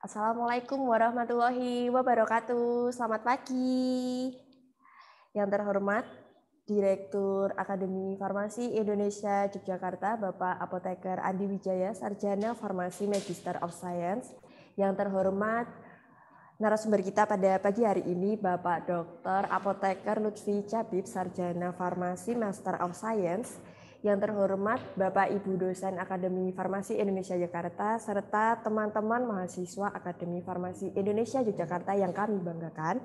Assalamualaikum warahmatullahi wabarakatuh. Selamat pagi. Yang terhormat Direktur Akademi Farmasi Indonesia Yogyakarta, Bapak Apoteker Andi Wijaya, Sarjana Farmasi Magister of Science. Yang terhormat narasumber kita pada pagi hari ini, Bapak Dr. Apoteker Lutfi Cabib, Sarjana Farmasi Master of Science. Yang terhormat Bapak Ibu dosen Akademi Farmasi Indonesia Yogyakarta, serta teman-teman mahasiswa Akademi Farmasi Indonesia Yogyakarta yang kami banggakan.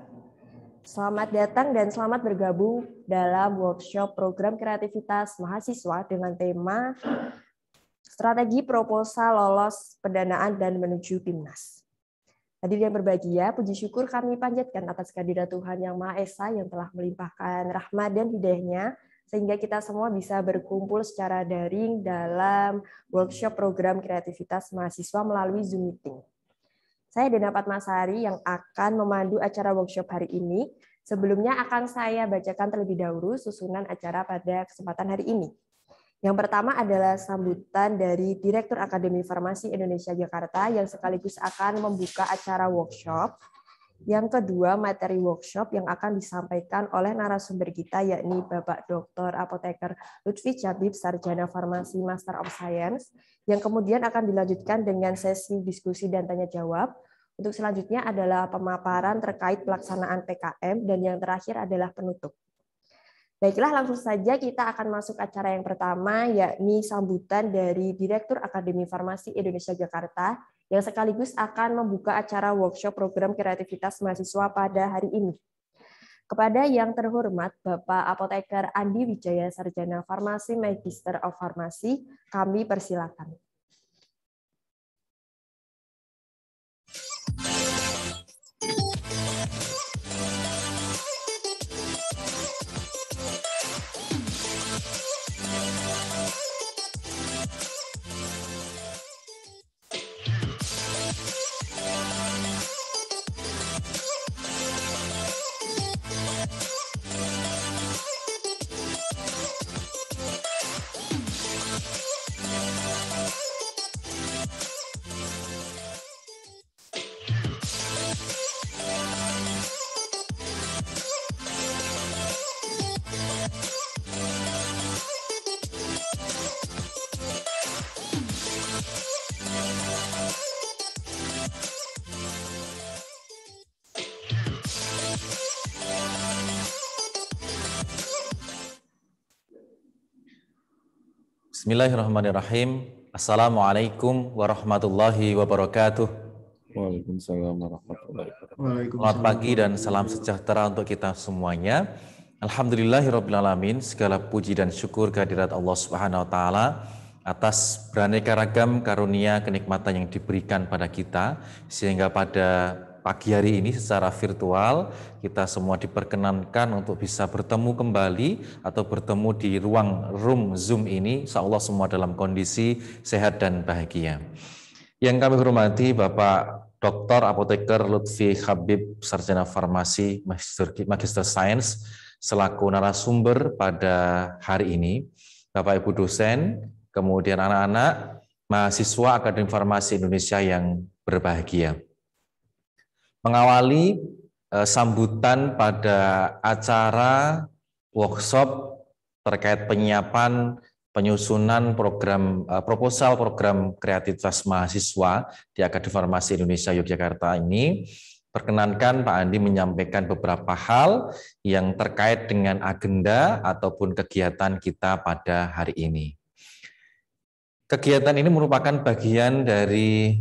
Selamat datang dan selamat bergabung dalam workshop program kreativitas mahasiswa dengan tema strategi proposal lolos pendanaan dan menuju timnas. Hadir yang berbahagia, puji syukur kami panjatkan atas kehadiran Tuhan Yang Maha Esa yang telah melimpahkan rahmat dan hidayahnya sehingga kita semua bisa berkumpul secara daring dalam workshop program kreativitas mahasiswa melalui Zoom meeting. Saya Dena Patmasari yang akan memandu acara workshop hari ini. Sebelumnya akan saya bacakan terlebih dahulu susunan acara pada kesempatan hari ini. Yang pertama adalah sambutan dari Direktur Akademi Farmasi Indonesia Jakarta yang sekaligus akan membuka acara workshop yang kedua, materi workshop yang akan disampaikan oleh narasumber kita yakni Bapak Dr. Apoteker Lutfi Jabib, Sarjana Farmasi Master of Science, yang kemudian akan dilanjutkan dengan sesi diskusi dan tanya jawab. Untuk selanjutnya adalah pemaparan terkait pelaksanaan PKM dan yang terakhir adalah penutup. Baiklah, langsung saja kita akan masuk acara yang pertama, yakni sambutan dari Direktur Akademi Farmasi Indonesia Jakarta, yang sekaligus akan membuka acara workshop program kreativitas mahasiswa pada hari ini. Kepada yang terhormat Bapak Apoteker Andi Wijaya Sarjana Farmasi Magister of Farmasi, kami persilakan. Bismillahirrahmanirrahim. Assalamualaikum warahmatullahi wabarakatuh. Waalaikumsalam warahmatullahi wabarakatuh. Selamat pagi dan salam sejahtera untuk kita semuanya. Alhamdulillahirrahmanirrahim. segala puji dan syukur kehadirat Allah Subhanahu Wa Ta'ala atas beraneka ragam karunia kenikmatan yang diberikan pada kita, sehingga pada pagi hari ini secara virtual kita semua diperkenankan untuk bisa bertemu kembali atau bertemu di ruang room Zoom ini Allah semua dalam kondisi sehat dan bahagia. Yang kami hormati Bapak Dr. Apoteker Lutfi Habib Sarjana Farmasi Magister, Magister Science selaku narasumber pada hari ini. Bapak Ibu dosen, kemudian anak-anak, mahasiswa Akademi Farmasi Indonesia yang berbahagia mengawali eh, sambutan pada acara workshop terkait penyiapan penyusunan program eh, proposal program kreativitas mahasiswa di Akademi Farmasi Indonesia Yogyakarta ini perkenankan Pak Andi menyampaikan beberapa hal yang terkait dengan agenda ataupun kegiatan kita pada hari ini. Kegiatan ini merupakan bagian dari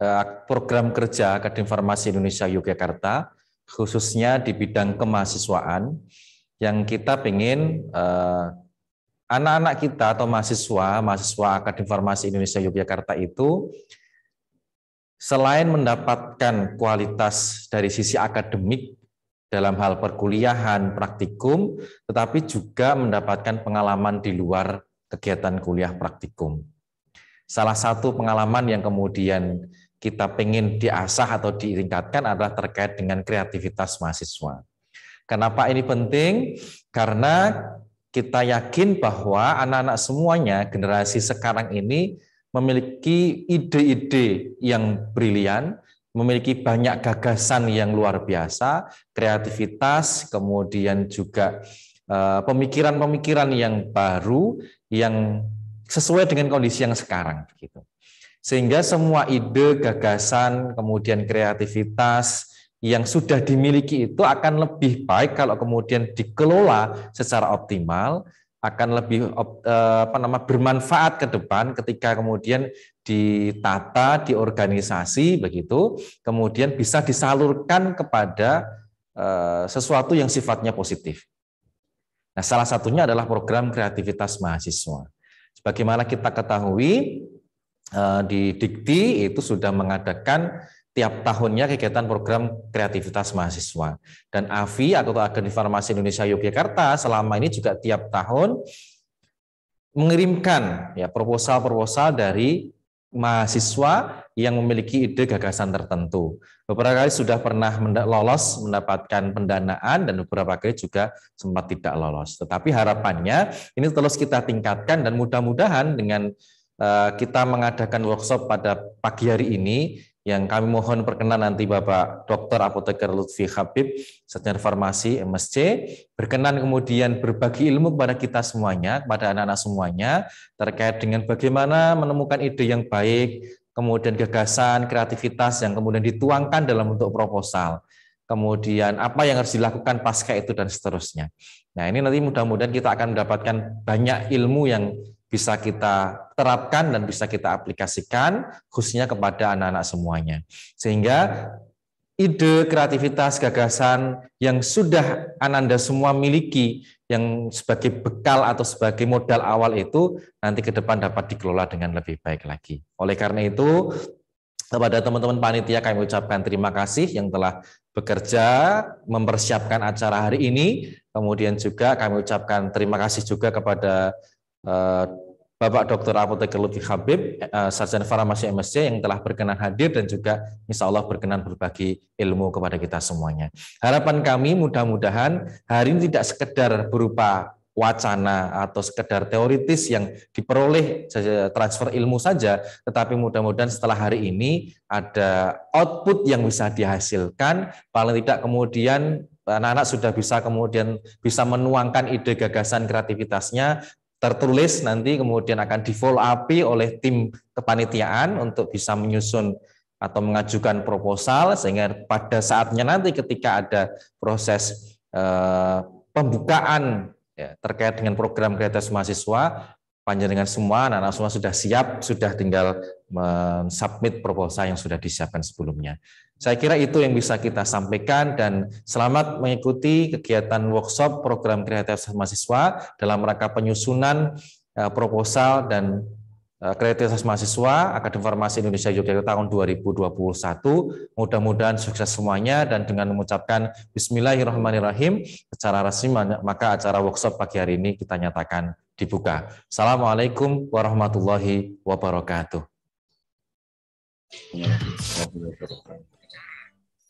Eh, program kerja Akademi Farmasi Indonesia Yogyakarta, khususnya di bidang kemahasiswaan, yang kita ingin eh, anak-anak kita atau mahasiswa, mahasiswa Akademi Farmasi Indonesia Yogyakarta itu selain mendapatkan kualitas dari sisi akademik dalam hal perkuliahan, praktikum, tetapi juga mendapatkan pengalaman di luar kegiatan kuliah praktikum. Salah satu pengalaman yang kemudian kita pengen diasah atau ditingkatkan adalah terkait dengan kreativitas mahasiswa. Kenapa ini penting? Karena kita yakin bahwa anak-anak semuanya generasi sekarang ini memiliki ide-ide yang brilian, memiliki banyak gagasan yang luar biasa, kreativitas, kemudian juga eh, pemikiran-pemikiran yang baru yang sesuai dengan kondisi yang sekarang Gitu. Sehingga semua ide, gagasan, kemudian kreativitas yang sudah dimiliki itu akan lebih baik kalau kemudian dikelola secara optimal, akan lebih eh, apa nama bermanfaat ke depan ketika kemudian ditata diorganisasi begitu kemudian bisa disalurkan kepada eh, sesuatu yang sifatnya positif. Nah, salah satunya adalah program kreativitas mahasiswa. Sebagaimana kita ketahui, Eh, di Dikti itu sudah mengadakan tiap tahunnya kegiatan program kreativitas mahasiswa. Dan AVI atau Agen Farmasi Indonesia Yogyakarta selama ini juga tiap tahun mengirimkan ya proposal-proposal dari mahasiswa yang memiliki ide gagasan tertentu. Beberapa kali sudah pernah lolos mendapatkan pendanaan dan beberapa kali juga sempat tidak lolos. Tetapi harapannya ini terus kita tingkatkan dan mudah-mudahan dengan Eh, kita mengadakan workshop pada pagi hari ini yang kami mohon perkenan nanti Bapak Dr. Apoteker Lutfi Habib, Setia Farmasi MSC, berkenan kemudian berbagi ilmu kepada kita semuanya, kepada anak-anak semuanya, terkait dengan bagaimana menemukan ide yang baik, kemudian gagasan, kreativitas yang kemudian dituangkan dalam bentuk proposal kemudian apa yang harus dilakukan pasca itu dan seterusnya. Nah ini nanti mudah-mudahan kita akan mendapatkan banyak ilmu yang bisa kita terapkan dan bisa kita aplikasikan khususnya kepada anak-anak semuanya. Sehingga ide, kreativitas, gagasan yang sudah Ananda semua miliki yang sebagai bekal atau sebagai modal awal itu nanti ke depan dapat dikelola dengan lebih baik lagi. Oleh karena itu, kepada teman-teman panitia kami ucapkan terima kasih yang telah bekerja mempersiapkan acara hari ini. Kemudian juga kami ucapkan terima kasih juga kepada Eh, Bapak Dr. Apoteker Lutfi Habib, eh, Sarjana Farmasi MSC yang telah berkenan hadir dan juga insya Allah berkenan berbagi ilmu kepada kita semuanya. Harapan kami mudah-mudahan hari ini tidak sekedar berupa wacana atau sekedar teoritis yang diperoleh transfer ilmu saja, tetapi mudah-mudahan setelah hari ini ada output yang bisa dihasilkan, paling tidak kemudian anak-anak sudah bisa kemudian bisa menuangkan ide gagasan kreativitasnya tertulis nanti kemudian akan di follow up oleh tim kepanitiaan untuk bisa menyusun atau mengajukan proposal sehingga pada saatnya nanti ketika ada proses eh, pembukaan ya, terkait dengan program kreativitas mahasiswa dengan semua anak-anak semua sudah siap sudah tinggal men-submit proposal yang sudah disiapkan sebelumnya. Saya kira itu yang bisa kita sampaikan dan selamat mengikuti kegiatan workshop program kreativitas mahasiswa dalam rangka penyusunan eh, proposal dan eh, kreativitas mahasiswa Akademi Farmasi Indonesia Yogyakarta tahun 2021. Mudah-mudahan sukses semuanya dan dengan mengucapkan Bismillahirrahmanirrahim secara resmi maka acara workshop pagi hari ini kita nyatakan dibuka. Assalamualaikum warahmatullahi wabarakatuh. Ya,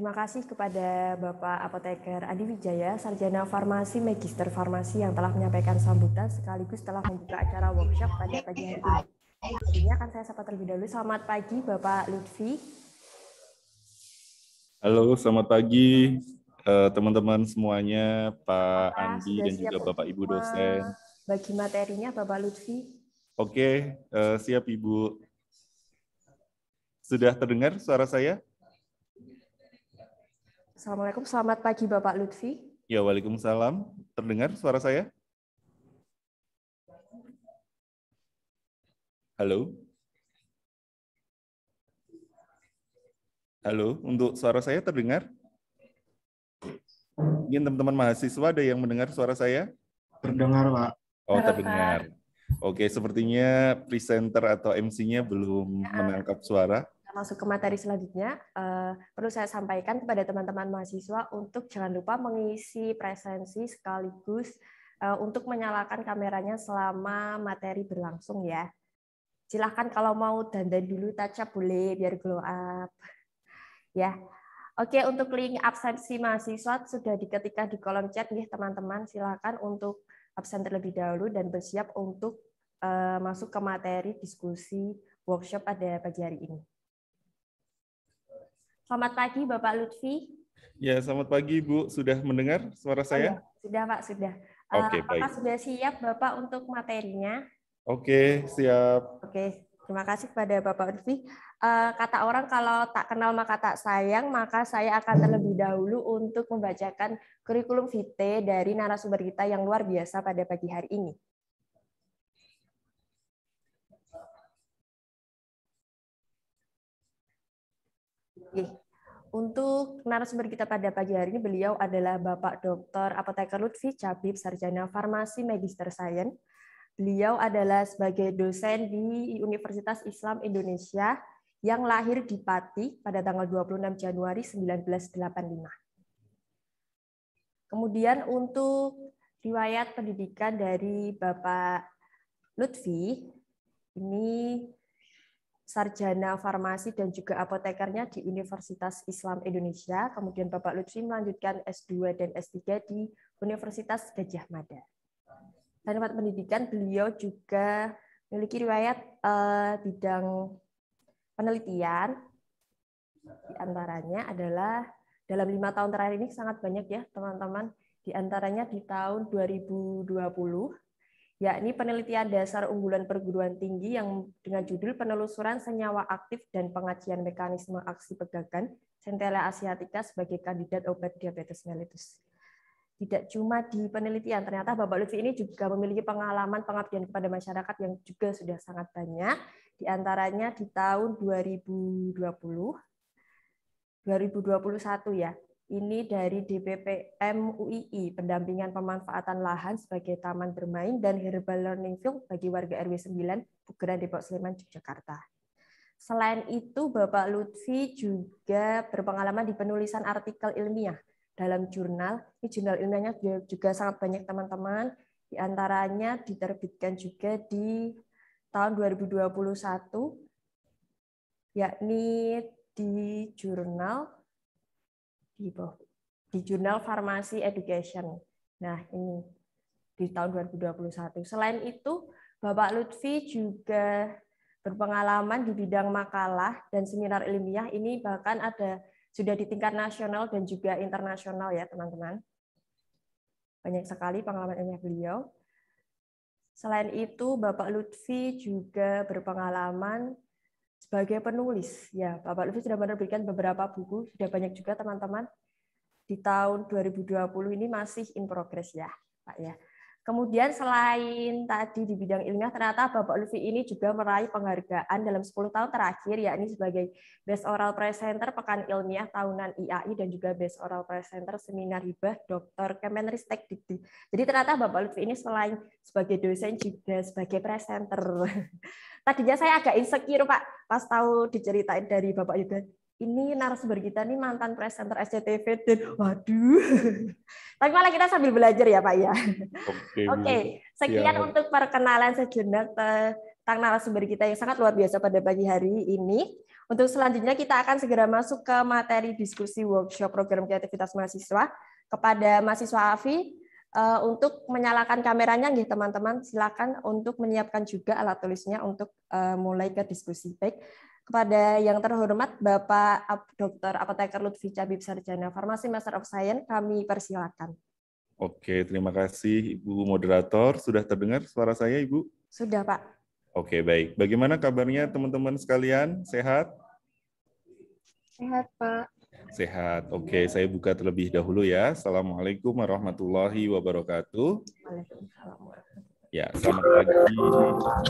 Terima kasih kepada Bapak Apoteker Adi Wijaya, Sarjana Farmasi, Magister Farmasi yang telah menyampaikan sambutan sekaligus telah membuka acara workshop pada pagi hari ini. Ini akan saya sapa terlebih dahulu. Selamat pagi Bapak Lutfi. Halo, selamat pagi eh, teman-teman semuanya, Pak Andi dan juga Bapak Ibu dosen. Bagi materinya Bapak Lutfi. Oke, eh, siap Ibu. Sudah terdengar suara saya? Assalamualaikum, selamat pagi Bapak Lutfi. Ya, Waalaikumsalam. Terdengar suara saya? Halo? Halo, untuk suara saya terdengar? Mungkin teman-teman mahasiswa ada yang mendengar suara saya? Terdengar, Pak. Oh, terdengar. Oke, sepertinya presenter atau MC-nya belum ya. menangkap suara masuk ke materi selanjutnya, uh, perlu saya sampaikan kepada teman-teman mahasiswa untuk jangan lupa mengisi presensi sekaligus uh, untuk menyalakan kameranya selama materi berlangsung ya. Silahkan kalau mau dandan dulu taca boleh biar glow up. ya. Oke, untuk link absensi mahasiswa sudah diketikkan di kolom chat nih teman-teman. Silahkan untuk absen terlebih dahulu dan bersiap untuk uh, masuk ke materi diskusi workshop pada pagi hari ini. Selamat pagi Bapak Lutfi. Ya, selamat pagi Bu. Sudah mendengar suara oh, iya. saya? Oh, ya. Sudah Pak, sudah. Eh, Oke, okay, Apakah sudah siap Bapak untuk materinya? Oke, okay, siap. Oke, okay. terima kasih kepada Bapak Lutfi. Uh, kata orang kalau tak kenal maka tak sayang, maka saya akan terlebih dahulu untuk membacakan kurikulum vitae dari narasumber kita yang luar biasa pada pagi hari ini. Untuk narasumber kita pada pagi hari ini, beliau adalah Bapak Dr. Apoteker Lutfi Cabib, Sarjana Farmasi Magister Sains. Beliau adalah sebagai dosen di Universitas Islam Indonesia yang lahir di Pati pada tanggal 26 Januari 1985. Kemudian untuk riwayat pendidikan dari Bapak Lutfi, ini sarjana farmasi dan juga apotekernya di Universitas Islam Indonesia. Kemudian Bapak Lutfi melanjutkan S2 dan S3 di Universitas Gajah Mada. Dan tempat pendidikan beliau juga memiliki riwayat uh, bidang penelitian. Di antaranya adalah dalam lima tahun terakhir ini sangat banyak ya teman-teman. Di antaranya di tahun 2020 ya ini penelitian dasar unggulan perguruan tinggi yang dengan judul penelusuran senyawa aktif dan pengajian mekanisme aksi pegagan Centella asiatica sebagai kandidat obat diabetes mellitus. Tidak cuma di penelitian, ternyata Bapak Lutfi ini juga memiliki pengalaman pengabdian kepada masyarakat yang juga sudah sangat banyak, di antaranya di tahun 2020, 2021 ya, ini dari DPPM UII, pendampingan pemanfaatan lahan sebagai taman bermain dan herbal learning field bagi warga RW 9 Bugeran Depok Sleman Yogyakarta. Selain itu, Bapak Lutfi juga berpengalaman di penulisan artikel ilmiah dalam jurnal. Ini jurnal ilmiahnya juga sangat banyak teman-teman. Di antaranya diterbitkan juga di tahun 2021, yakni di jurnal di di jurnal Farmasi Education. Nah, ini di tahun 2021. Selain itu, Bapak Lutfi juga berpengalaman di bidang makalah dan seminar ilmiah ini bahkan ada sudah di tingkat nasional dan juga internasional ya teman-teman. Banyak sekali pengalaman ilmiah beliau. Selain itu, Bapak Lutfi juga berpengalaman sebagai penulis. Ya, Bapak Lutfi sudah menerbitkan beberapa buku, sudah banyak juga teman-teman di tahun 2020 ini masih in progress ya, Pak ya. Kemudian selain tadi di bidang ilmiah, ternyata Bapak Lutfi ini juga meraih penghargaan dalam 10 tahun terakhir, yakni sebagai Best Oral Presenter Pekan Ilmiah Tahunan IAI dan juga Best Oral Presenter Seminar Hibah Dr. Kemenristek Dikti. Jadi ternyata Bapak Lutfi ini selain sebagai dosen juga sebagai presenter. Tadinya saya agak insecure Pak pas tahu diceritain dari Bapak Yuda Ini narasumber kita nih mantan presenter SCTV dan waduh. Tapi malah kita sambil belajar ya Pak ya. Oke. Okay, okay. Sekian ya. untuk perkenalan sejenak tentang narasumber kita yang sangat luar biasa pada pagi hari ini. Untuk selanjutnya kita akan segera masuk ke materi diskusi workshop program kreativitas mahasiswa kepada mahasiswa Afi Uh, untuk menyalakan kameranya nih teman-teman, silakan untuk menyiapkan juga alat tulisnya untuk uh, mulai ke diskusi. Baik, kepada yang terhormat Bapak Dr. Apoteker Lutfi Cabib Sarjana Farmasi Master of Science, kami persilakan. Oke, terima kasih Ibu Moderator. Sudah terdengar suara saya, Ibu? Sudah, Pak. Oke, baik. Bagaimana kabarnya teman-teman sekalian? Sehat? Sehat, Pak sehat. Oke, okay, iya. saya buka terlebih dahulu ya. Assalamualaikum warahmatullahi wabarakatuh. Ya, selamat pagi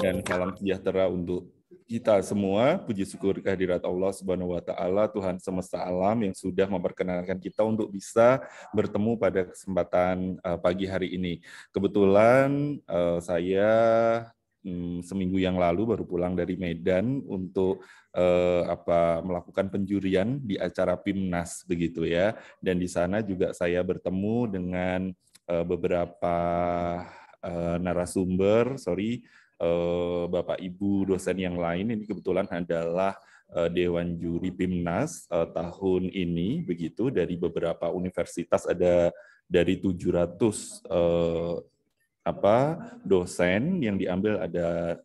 dan salam sejahtera untuk kita semua. Puji syukur kehadirat Allah Subhanahu wa taala, Tuhan semesta alam yang sudah memperkenalkan kita untuk bisa bertemu pada kesempatan eh, pagi hari ini. Kebetulan eh, saya hmm, seminggu yang lalu baru pulang dari Medan untuk eh, apa melakukan penjurian di acara PIMNAS begitu ya. Dan di sana juga saya bertemu dengan eh, beberapa eh, narasumber, sorry, eh, Bapak Ibu dosen yang lain ini kebetulan adalah eh, Dewan Juri Pimnas eh, tahun ini begitu dari beberapa universitas ada dari 700 eh, apa dosen yang diambil ada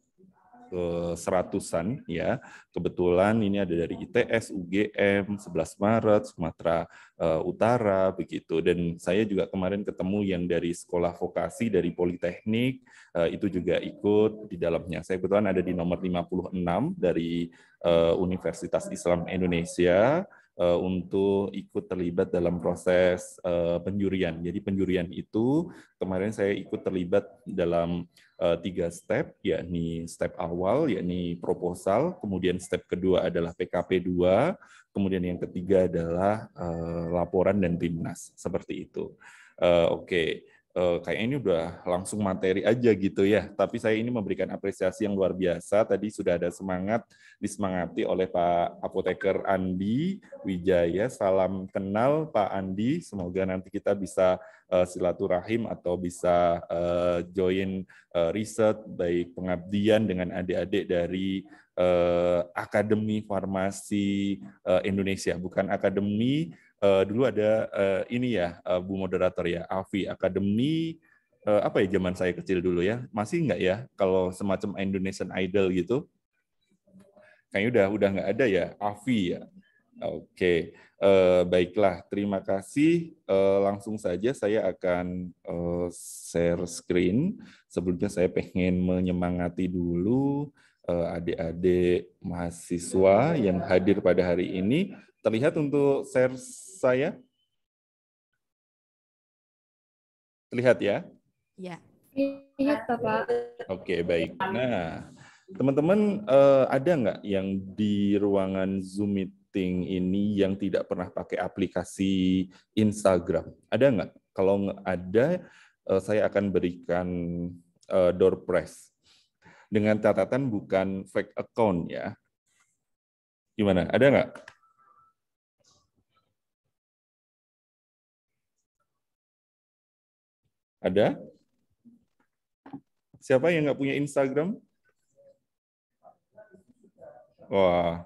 seratusan ya. Kebetulan ini ada dari ITS, UGM, 11 Maret, Sumatera eh, Utara begitu. Dan saya juga kemarin ketemu yang dari sekolah vokasi dari Politeknik eh, itu juga ikut di dalamnya. Saya kebetulan ada di nomor 56 dari eh, Universitas Islam Indonesia untuk ikut terlibat dalam proses penjurian. Jadi penjurian itu kemarin saya ikut terlibat dalam Eh, tiga step, yakni step awal, yakni proposal, kemudian step kedua adalah PKP 2, kemudian yang ketiga adalah eh, laporan dan timnas, seperti itu. Eh, oke, okay eh, kayaknya ini udah langsung materi aja gitu ya. Tapi saya ini memberikan apresiasi yang luar biasa. Tadi sudah ada semangat disemangati oleh Pak Apoteker Andi Wijaya. Salam kenal Pak Andi. Semoga nanti kita bisa uh, silaturahim atau bisa uh, join uh, riset baik pengabdian dengan adik-adik dari uh, Akademi Farmasi uh, Indonesia, bukan Akademi uh, dulu ada uh, ini ya uh, Bu moderator ya Avi Akademi uh, apa ya zaman saya kecil dulu ya masih nggak ya kalau semacam Indonesian Idol gitu kayaknya udah udah nggak ada ya Avi ya oke okay. uh, baiklah terima kasih uh, langsung saja saya akan uh, share screen sebelumnya saya pengen menyemangati dulu adik-adik mahasiswa yang hadir pada hari ini Terlihat untuk share saya? Terlihat ya? Ya. Terlihat, Bapak. Oke, baik. Nah, teman-teman eh, ada nggak yang di ruangan Zoom meeting ini yang tidak pernah pakai aplikasi Instagram? Ada nggak? Kalau nggak ada, eh, saya akan berikan eh, door press dengan catatan bukan fake account ya. Gimana? Ada nggak? Ada? Siapa yang nggak punya Instagram? Wah,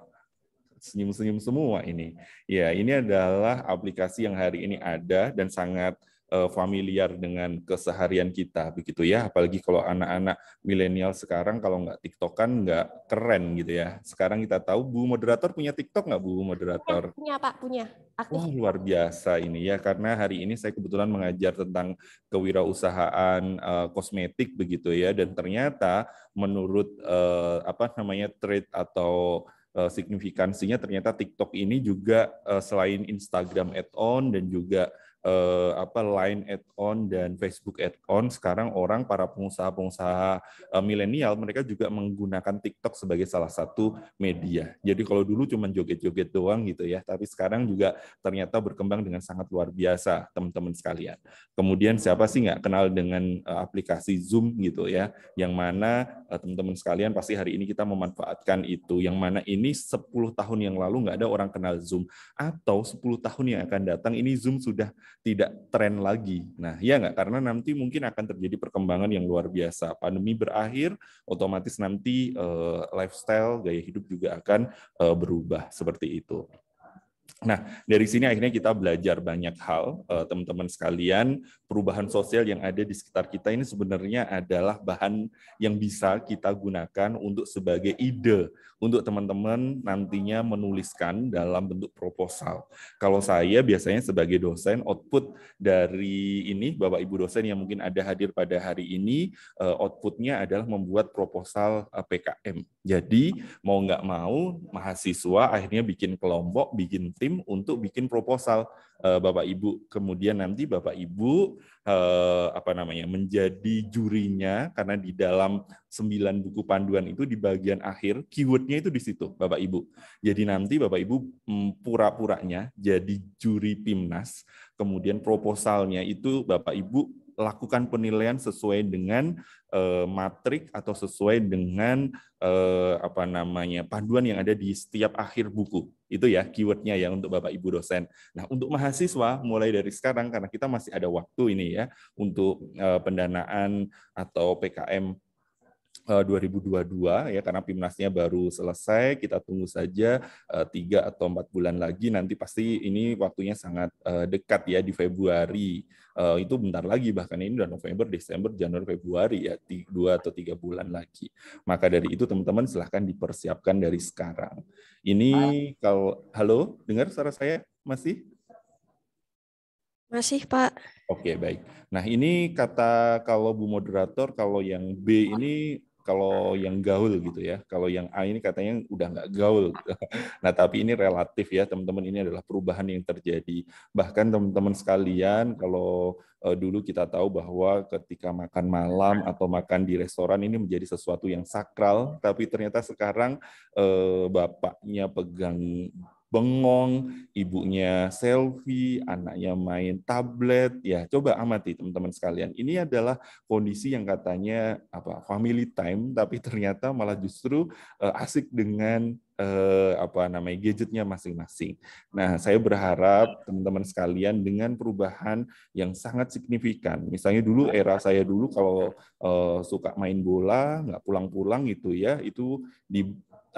senyum-senyum semua ini. Ya, ini adalah aplikasi yang hari ini ada dan sangat Eh, familiar dengan keseharian kita begitu ya apalagi kalau anak-anak milenial sekarang kalau nggak TikTok kan nggak keren gitu ya sekarang kita tahu Bu moderator punya TikTok nggak Bu moderator punya, Pak punya aku wah luar biasa ini ya karena hari ini saya kebetulan mengajar tentang kewirausahaan uh, kosmetik begitu ya dan ternyata menurut uh, apa namanya trade atau signifikansinya ternyata TikTok ini juga selain Instagram add-on dan juga eh, apa Line add-on dan Facebook add-on, sekarang orang para pengusaha-pengusaha eh, milenial mereka juga menggunakan TikTok sebagai salah satu media. Jadi kalau dulu cuma joget-joget doang gitu ya, tapi sekarang juga ternyata berkembang dengan sangat luar biasa, teman-teman sekalian. Kemudian siapa sih nggak kenal dengan eh, aplikasi Zoom gitu ya, yang mana eh, teman-teman sekalian pasti hari ini kita memanfaatkan itu, yang mana ini 10 tahun yang lalu nggak ada orang kenal Zoom, atau 10 tahun yang akan datang ini Zoom sudah tidak tren lagi. Nah, ya nggak? Karena nanti mungkin akan terjadi perkembangan yang luar biasa. Pandemi berakhir, otomatis nanti uh, lifestyle, gaya hidup juga akan uh, berubah seperti itu. Nah, dari sini akhirnya kita belajar banyak hal, eh, teman-teman sekalian. Perubahan sosial yang ada di sekitar kita ini sebenarnya adalah bahan yang bisa kita gunakan untuk sebagai ide untuk teman-teman nantinya menuliskan dalam bentuk proposal. Kalau saya biasanya sebagai dosen, output dari ini, Bapak Ibu dosen yang mungkin ada hadir pada hari ini, eh, outputnya adalah membuat proposal eh, PKM jadi mau nggak mau mahasiswa akhirnya bikin kelompok, bikin tim untuk bikin proposal eh, Bapak Ibu. Kemudian nanti Bapak Ibu eh, apa namanya menjadi jurinya karena di dalam sembilan buku panduan itu di bagian akhir keywordnya itu di situ Bapak Ibu. Jadi nanti Bapak Ibu mm, pura-puranya jadi juri timnas, kemudian proposalnya itu Bapak Ibu lakukan penilaian sesuai dengan uh, matrik atau sesuai dengan uh, apa namanya panduan yang ada di setiap akhir buku. Itu ya keywordnya ya untuk Bapak Ibu dosen. Nah untuk mahasiswa mulai dari sekarang karena kita masih ada waktu ini ya untuk uh, pendanaan atau PKM 2022 eh, ya karena Pimnasnya baru selesai kita tunggu saja eh, tiga atau empat bulan lagi nanti pasti ini waktunya sangat eh, dekat ya di Februari itu bentar lagi bahkan ini udah November Desember Januari Februari ya dua atau tiga bulan lagi maka dari itu teman-teman silahkan dipersiapkan dari sekarang ini ah. kalau halo dengar suara saya masih masih, Pak. Oke, baik. Nah, ini kata kalau Bu Moderator, kalau yang B ini kalau yang gaul gitu ya. Kalau yang A ini katanya udah nggak gaul. Gitu. Nah tapi ini relatif ya teman-teman ini adalah perubahan yang terjadi. Bahkan teman-teman sekalian kalau eh, dulu kita tahu bahwa ketika makan malam atau makan di restoran ini menjadi sesuatu yang sakral, tapi ternyata sekarang eh, bapaknya pegang bengong, ibunya selfie, anaknya main tablet. Ya, coba amati teman-teman sekalian. Ini adalah kondisi yang katanya apa family time, tapi ternyata malah justru eh, asik dengan eh, apa namanya gadgetnya masing-masing. Nah, saya berharap teman-teman sekalian dengan perubahan yang sangat signifikan. Misalnya dulu era saya dulu kalau eh, suka main bola nggak pulang-pulang gitu ya, itu di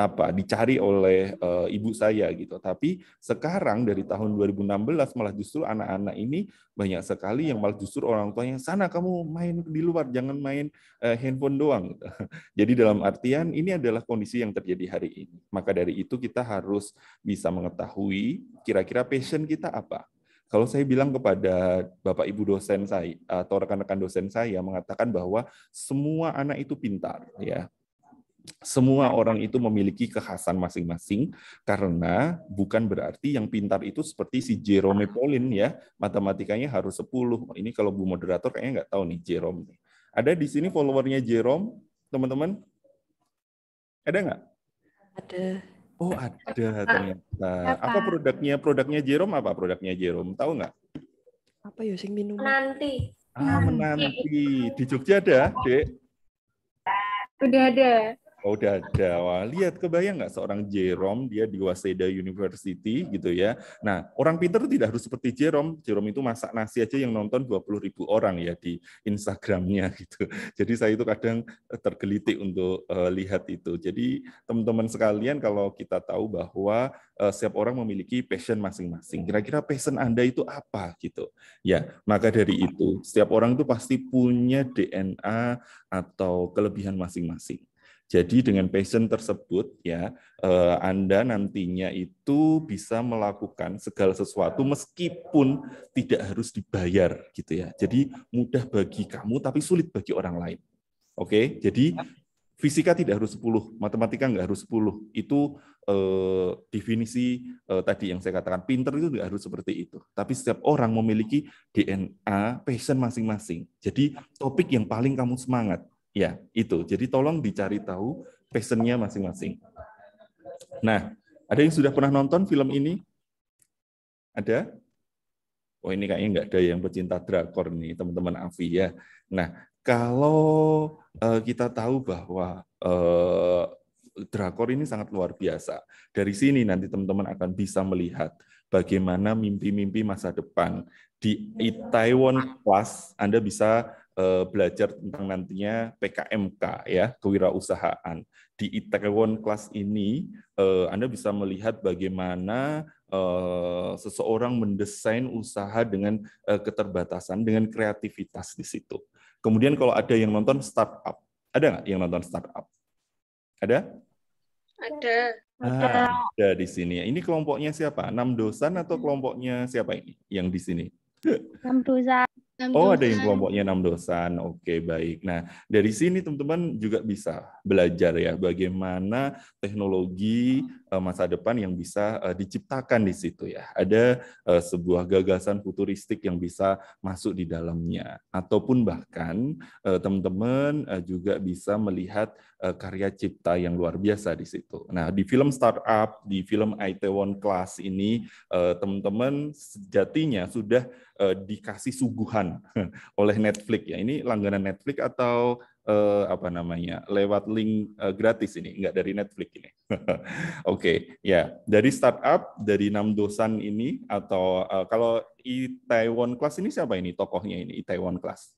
apa dicari oleh uh, ibu saya gitu. Tapi sekarang dari tahun 2016 malah justru anak-anak ini banyak sekali yang malah justru orang tua yang sana kamu main di luar jangan main uh, handphone doang. Jadi dalam artian ini adalah kondisi yang terjadi hari ini. Maka dari itu kita harus bisa mengetahui kira-kira passion kita apa. Kalau saya bilang kepada Bapak Ibu dosen saya atau rekan-rekan dosen saya mengatakan bahwa semua anak itu pintar ya semua orang itu memiliki kekhasan masing-masing karena bukan berarti yang pintar itu seperti si Jerome Polin ya matematikanya harus 10 ini kalau Bu moderator kayaknya nggak tahu nih Jerome ada di sini followernya Jerome teman-teman ada nggak ada oh ada ah, ternyata apa, produknya produknya Jerome apa produknya Jerome tahu nggak apa ya sing minum nanti ah menanti di Jogja ada dek udah ada Oh, udah ada. Wah, lihat kebayang nggak seorang Jerome dia di Waseda University gitu ya. Nah, orang pinter tidak harus seperti Jerome. Jerome itu masak nasi aja yang nonton 20 ribu orang ya di Instagramnya gitu. Jadi saya itu kadang eh, tergelitik untuk uh, lihat itu. Jadi teman-teman sekalian kalau kita tahu bahwa uh, setiap orang memiliki passion masing-masing. Kira-kira passion Anda itu apa gitu. Ya, maka dari itu setiap orang itu pasti punya DNA atau kelebihan masing-masing. Jadi dengan passion tersebut ya eh, Anda nantinya itu bisa melakukan segala sesuatu meskipun tidak harus dibayar gitu ya. Jadi mudah bagi kamu tapi sulit bagi orang lain. Oke, jadi ya. fisika tidak harus 10, matematika nggak harus 10. Itu eh, definisi eh, tadi yang saya katakan, pinter itu nggak harus seperti itu. Tapi setiap orang memiliki DNA passion masing-masing. Jadi topik yang paling kamu semangat, Ya, itu. Jadi tolong dicari tahu passionnya masing-masing. Nah, ada yang sudah pernah nonton film ini? Ada? Oh ini kayaknya nggak ada yang pecinta drakor nih, teman-teman Avi ya. Nah, kalau uh, kita tahu bahwa uh, drakor ini sangat luar biasa. Dari sini nanti teman-teman akan bisa melihat bagaimana mimpi-mimpi masa depan di Taiwan Plus. Anda bisa Eh, belajar tentang nantinya PKMK ya kewirausahaan di Itaewon kelas ini eh, Anda bisa melihat bagaimana eh, seseorang mendesain usaha dengan keterbatasan dengan kreativitas di situ. Kemudian kalau ada yang nonton startup, ada nggak yang nonton startup? Ada? Ada. Ah, ada. ada di sini. Ini kelompoknya siapa? Enam dosan atau kelompoknya siapa ini? Yang di sini? Enam dosan oh, ada yang kelompoknya enam dosan. Oke, baik. Nah, dari sini teman-teman juga bisa belajar ya bagaimana teknologi eh, masa depan yang bisa eh, diciptakan di situ ya. Ada eh, sebuah gagasan futuristik yang bisa masuk di dalamnya ataupun bahkan teman-teman juga bisa melihat Eh, karya cipta yang luar biasa di situ. Nah, di film startup, di film Itaewon Class ini, eh, teman-teman sejatinya sudah eh, dikasih suguhan oleh Netflix ya. Ini langganan Netflix atau apa namanya lewat link gratis ini enggak dari Netflix ini oke okay, ya yeah. dari startup dari enam dosan ini atau kalau kalau Itaewon Class ini siapa ini tokohnya ini Itaewon Class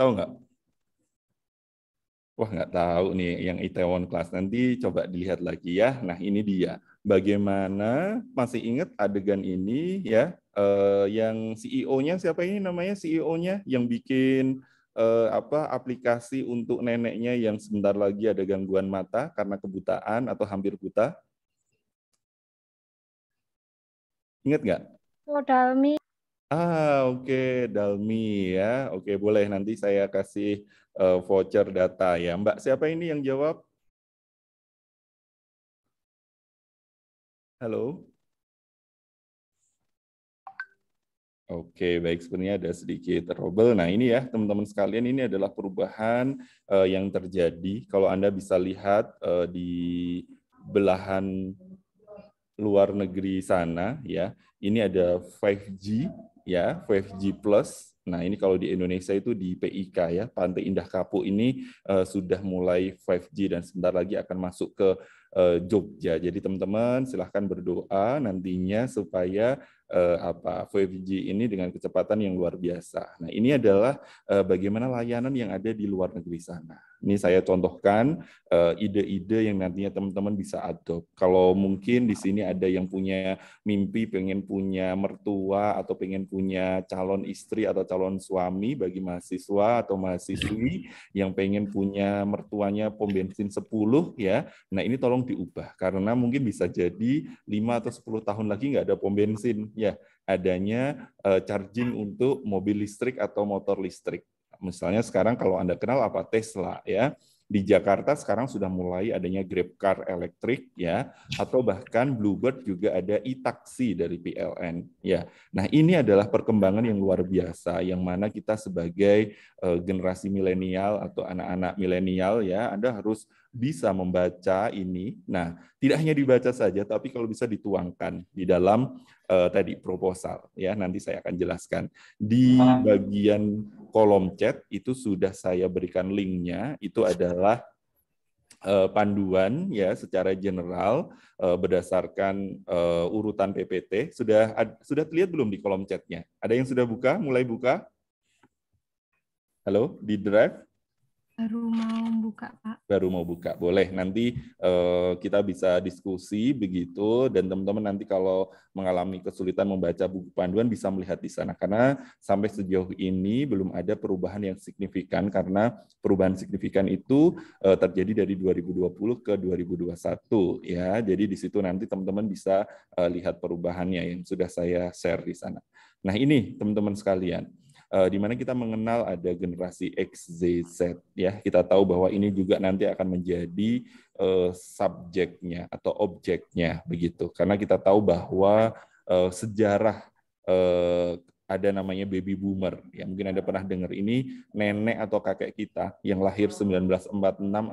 tahu nggak wah nggak tahu nih yang Itaewon Class nanti coba dilihat lagi ya. Nah ini dia. Bagaimana masih ingat adegan ini ya eh, yang CEO-nya siapa ini namanya CEO-nya yang bikin eh, apa aplikasi untuk neneknya yang sebentar lagi ada gangguan mata karena kebutaan atau hampir buta. Ingat nggak? Modalmi. Ah, oke, Dalmi ya. Oke, boleh nanti saya kasih uh, voucher data ya. Mbak, siapa ini yang jawab? Halo. Oke, baik sebenarnya ada sedikit trouble. Nah, ini ya teman-teman sekalian, ini adalah perubahan uh, yang terjadi. Kalau Anda bisa lihat uh, di belahan luar negeri sana ya, ini ada 5G ya 5G plus Nah, ini kalau di Indonesia itu di PIK ya, Pantai Indah Kapuk ini uh, sudah mulai 5G dan sebentar lagi akan masuk ke Eh, Jogja. Jadi teman-teman silahkan berdoa nantinya supaya eh, apa 5G ini dengan kecepatan yang luar biasa. Nah ini adalah eh, bagaimana layanan yang ada di luar negeri sana. Ini saya contohkan eh, ide-ide yang nantinya teman-teman bisa adopt. Kalau mungkin di sini ada yang punya mimpi, pengen punya mertua atau pengen punya calon istri atau calon suami bagi mahasiswa atau mahasiswi yang pengen punya mertuanya pom bensin 10 ya. Nah ini tolong tolong diubah karena mungkin bisa jadi 5 atau 10 tahun lagi nggak ada pom bensin ya adanya eh, charging untuk mobil listrik atau motor listrik misalnya sekarang kalau Anda kenal apa Tesla ya di Jakarta sekarang sudah mulai adanya Grab Car elektrik ya atau bahkan Bluebird juga ada e-taksi dari PLN ya. Nah, ini adalah perkembangan yang luar biasa yang mana kita sebagai eh, generasi milenial atau anak-anak milenial ya Anda harus bisa membaca ini. Nah, tidak hanya dibaca saja, tapi kalau bisa dituangkan di dalam uh, tadi proposal. Ya, nanti saya akan jelaskan di nah. bagian kolom chat itu sudah saya berikan linknya. Itu adalah eh, panduan ya secara general eh, berdasarkan urutan PPT sudah sudah terlihat belum di kolom chatnya ada yang sudah buka mulai buka halo di drive Baru mau buka, Pak. Baru mau buka, boleh. Nanti uh, kita bisa diskusi begitu, dan teman-teman nanti kalau mengalami kesulitan membaca buku panduan bisa melihat di sana. Karena sampai sejauh ini belum ada perubahan yang signifikan, karena perubahan signifikan itu uh, terjadi dari 2020 ke 2021. ya. Jadi di situ nanti teman-teman bisa uh, lihat perubahannya yang sudah saya share di sana. Nah ini teman-teman sekalian, uh, di mana kita mengenal ada generasi X, Z, Z. Ya, kita tahu bahwa ini juga nanti akan menjadi uh, subjeknya atau objeknya begitu, karena kita tahu bahwa uh, sejarah uh, ada namanya baby boomer. Ya, mungkin Anda pernah dengar ini, nenek atau kakek kita yang lahir 1946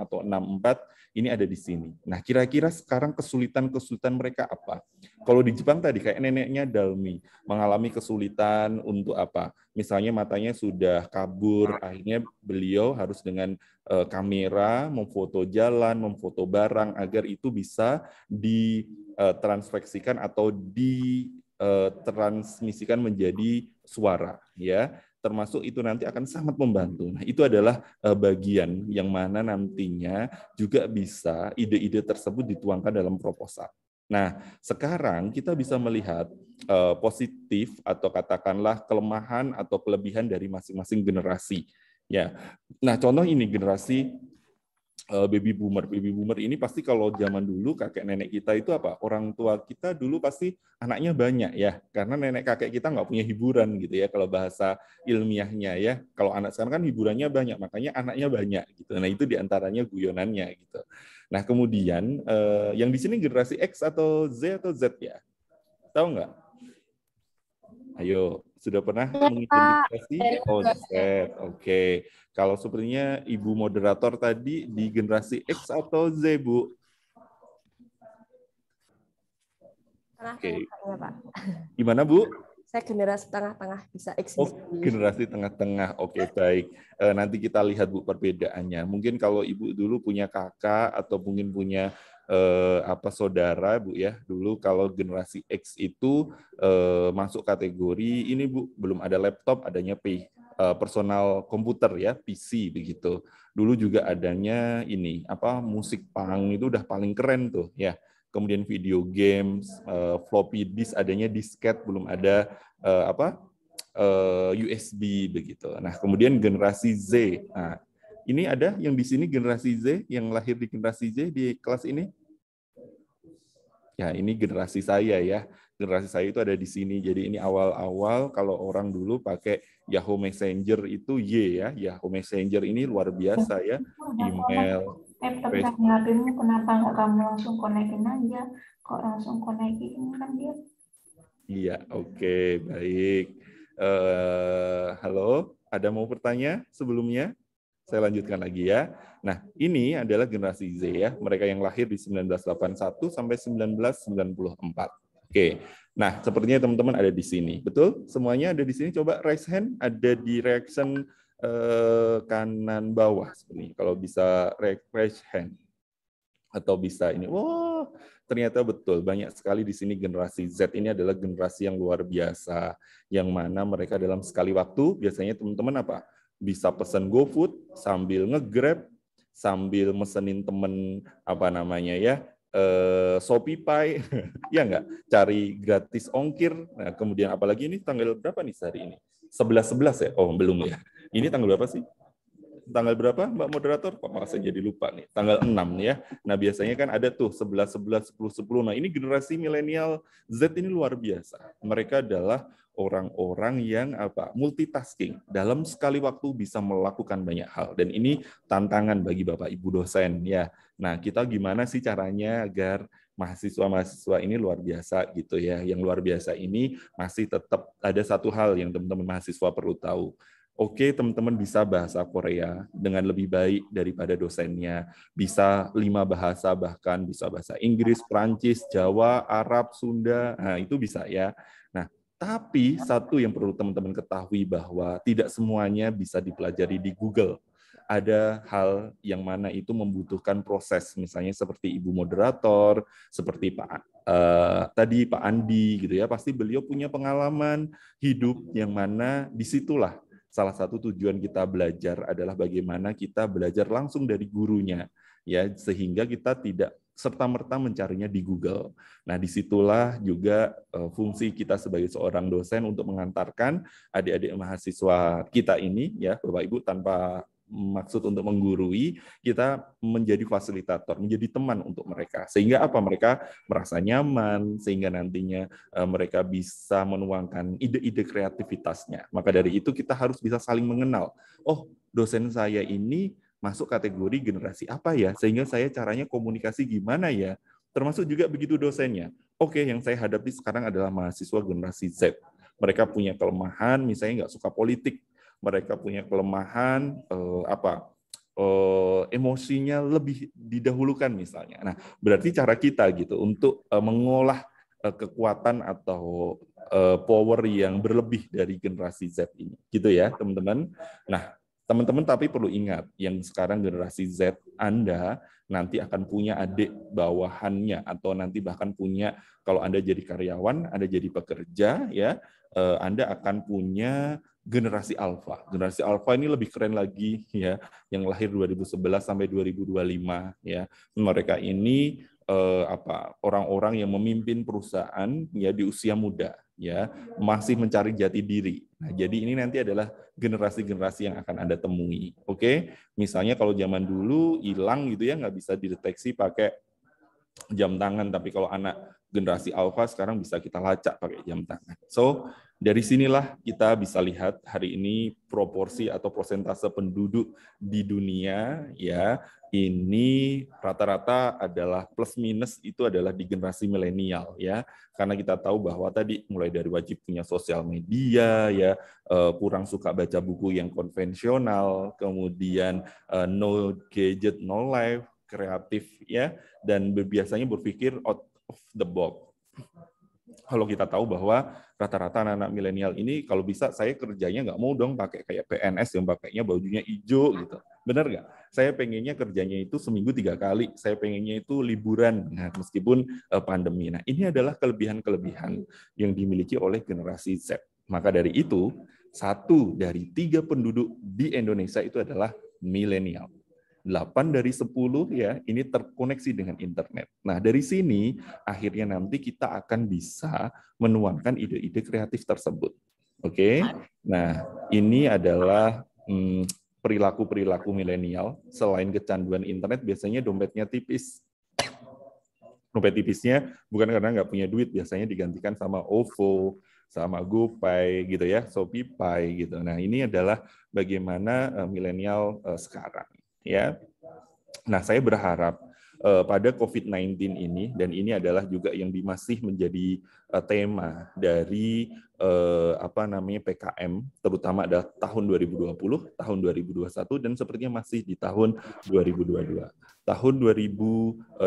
atau 64, ini ada di sini. Nah, kira-kira sekarang kesulitan-kesulitan mereka apa? Kalau di Jepang tadi, kayak neneknya Dalmi, mengalami kesulitan untuk apa? Misalnya matanya sudah kabur, akhirnya beliau harus dengan e, kamera memfoto jalan, memfoto barang, agar itu bisa ditransfeksikan eh, atau di Eh, transmisikan menjadi suara ya termasuk itu nanti akan sangat membantu. Nah, itu adalah eh, bagian yang mana nantinya juga bisa ide-ide tersebut dituangkan dalam proposal. Nah, sekarang kita bisa melihat eh, positif atau katakanlah kelemahan atau kelebihan dari masing-masing generasi. Ya. Nah, contoh ini generasi Eh, baby boomer. Baby boomer ini pasti kalau zaman dulu kakek nenek kita itu apa? Orang tua kita dulu pasti anaknya banyak ya, karena nenek kakek kita nggak punya hiburan gitu ya kalau bahasa ilmiahnya ya. Kalau anak sekarang kan hiburannya banyak, makanya anaknya banyak gitu. Nah itu diantaranya guyonannya gitu. Nah kemudian eh, yang di sini generasi X atau Z atau Z ya, tahu nggak? Ayo, sudah pernah iya, mengidentifikasi? Oh, Oke. Okay. Kalau sepertinya Ibu moderator tadi di generasi X atau Z, Bu? Oke. Okay. Gimana, Bu? saya generasi tengah-tengah bisa X. Oh, generasi tengah-tengah. Oke, okay, baik. Eh, nanti kita lihat Bu perbedaannya. Mungkin kalau Ibu dulu punya kakak atau mungkin punya eh, apa saudara Bu ya. Dulu kalau generasi X itu eh, masuk kategori ini Bu belum ada laptop, adanya P, eh, personal komputer ya, PC begitu. Dulu juga adanya ini apa musik pang itu udah paling keren tuh ya. Kemudian video games, eh, floppy disk adanya disket belum ada eh, apa? Eh, USB begitu. Nah, kemudian generasi Z. Nah, ini ada yang di sini generasi Z, yang lahir di generasi Z di kelas ini ya ini generasi saya ya. Generasi saya itu ada di sini. Jadi ini awal-awal kalau orang dulu pakai Yahoo Messenger itu Y ya. Yahoo Messenger ini luar biasa ya. Email. Eh, tapi kenapa nggak kamu langsung konekin aja? Kok langsung konekin kan dia? Iya, oke, okay, baik. Uh, halo, ada mau bertanya sebelumnya? Saya lanjutkan lagi ya. Nah, ini adalah generasi Z ya, mereka yang lahir di 1981 sampai 1994. Oke. Nah, sepertinya teman-teman ada di sini. Betul? Semuanya ada di sini. Coba raise hand ada di reaction eh, kanan bawah seperti ini. Kalau bisa raise hand atau bisa ini. Wah, ternyata betul banyak sekali di sini generasi Z ini adalah generasi yang luar biasa yang mana mereka dalam sekali waktu biasanya teman-teman apa? bisa pesen GoFood sambil ngegrab sambil mesenin temen apa namanya ya eh, uh, Pay ya enggak cari gratis ongkir nah kemudian apalagi ini tanggal berapa nih hari ini 11 11 ya oh belum ya ini tanggal berapa sih tanggal berapa Mbak moderator? Kok malah saya jadi lupa nih. Tanggal 6 nih ya. Nah, biasanya kan ada tuh 11 11 10 10. Nah, ini generasi milenial Z ini luar biasa. Mereka adalah orang-orang yang apa multitasking dalam sekali waktu bisa melakukan banyak hal dan ini tantangan bagi bapak ibu dosen ya nah kita gimana sih caranya agar mahasiswa-mahasiswa ini luar biasa gitu ya yang luar biasa ini masih tetap ada satu hal yang teman-teman mahasiswa perlu tahu Oke, teman-teman bisa bahasa Korea dengan lebih baik daripada dosennya. Bisa lima bahasa, bahkan bisa bahasa Inggris, Perancis, Jawa, Arab, Sunda. Nah, itu bisa ya. Tapi satu yang perlu teman-teman ketahui bahwa tidak semuanya bisa dipelajari di Google. Ada hal yang mana itu membutuhkan proses, misalnya seperti ibu moderator, seperti Pak uh, tadi Pak Andi gitu ya, pasti beliau punya pengalaman hidup yang mana disitulah salah satu tujuan kita belajar adalah bagaimana kita belajar langsung dari gurunya ya sehingga kita tidak serta-merta mencarinya di Google. Nah, disitulah juga eh, fungsi kita sebagai seorang dosen untuk mengantarkan adik-adik mahasiswa kita ini, ya Bapak Ibu, tanpa maksud untuk menggurui, kita menjadi fasilitator, menjadi teman untuk mereka. Sehingga apa? Mereka merasa nyaman, sehingga nantinya eh, mereka bisa menuangkan ide-ide kreativitasnya. Maka dari itu kita harus bisa saling mengenal. Oh, dosen saya ini masuk kategori generasi apa ya, sehingga saya caranya komunikasi gimana ya. Termasuk juga begitu dosennya. Oke, yang saya hadapi sekarang adalah mahasiswa generasi Z. Mereka punya kelemahan, misalnya nggak suka politik. Mereka punya kelemahan eh, apa eh, emosinya lebih didahulukan misalnya. Nah, berarti cara kita gitu untuk eh, mengolah eh, kekuatan atau eh, power yang berlebih dari generasi Z ini. Gitu ya, teman-teman. Nah, Teman-teman tapi perlu ingat, yang sekarang generasi Z Anda nanti akan punya adik bawahannya atau nanti bahkan punya kalau Anda jadi karyawan, Anda jadi pekerja ya, eh, Anda akan punya generasi alfa. Generasi alfa ini lebih keren lagi ya, yang lahir 2011 sampai 2025 ya. Mereka ini eh, apa orang-orang yang memimpin perusahaan ya di usia muda ya masih mencari jati diri. Nah, jadi ini nanti adalah generasi-generasi yang akan Anda temui. Oke, misalnya kalau zaman dulu hilang gitu ya nggak bisa dideteksi pakai jam tangan, tapi kalau anak generasi alfa sekarang bisa kita lacak pakai jam tangan. So, dari sinilah kita bisa lihat hari ini proporsi atau persentase penduduk di dunia ya ini rata-rata adalah plus minus itu adalah di generasi milenial ya karena kita tahu bahwa tadi mulai dari wajib punya sosial media ya eh, kurang suka baca buku yang konvensional kemudian eh, no gadget no life kreatif ya dan biasanya berpikir out of the box kalau kita tahu bahwa rata-rata anak-anak milenial ini kalau bisa saya kerjanya nggak mau dong pakai kayak PNS yang pakainya bajunya hijau gitu Benar nggak? Saya pengennya kerjanya itu seminggu tiga kali, saya pengennya itu liburan nah, meskipun eh, pandemi. Nah ini adalah kelebihan-kelebihan yang dimiliki oleh generasi Z. Maka dari itu, satu dari tiga penduduk di Indonesia itu adalah milenial. 8 dari 10 ya ini terkoneksi dengan internet. Nah, dari sini akhirnya nanti kita akan bisa menuangkan ide-ide kreatif tersebut. Oke. Okay? Nah, ini adalah hmm, perilaku-perilaku milenial, selain kecanduan internet, biasanya dompetnya tipis. Dompet tipisnya bukan karena nggak punya duit, biasanya digantikan sama OVO, sama GoPay gitu ya, ShopeePay gitu. Nah ini adalah bagaimana eh, milenial eh, sekarang ya. Nah saya berharap uh, pada COVID-19 ini dan ini adalah juga yang masih menjadi eh, tema dari eh, apa namanya PKM terutama adalah tahun 2020, tahun 2021 dan sepertinya masih di tahun 2022 tahun 2020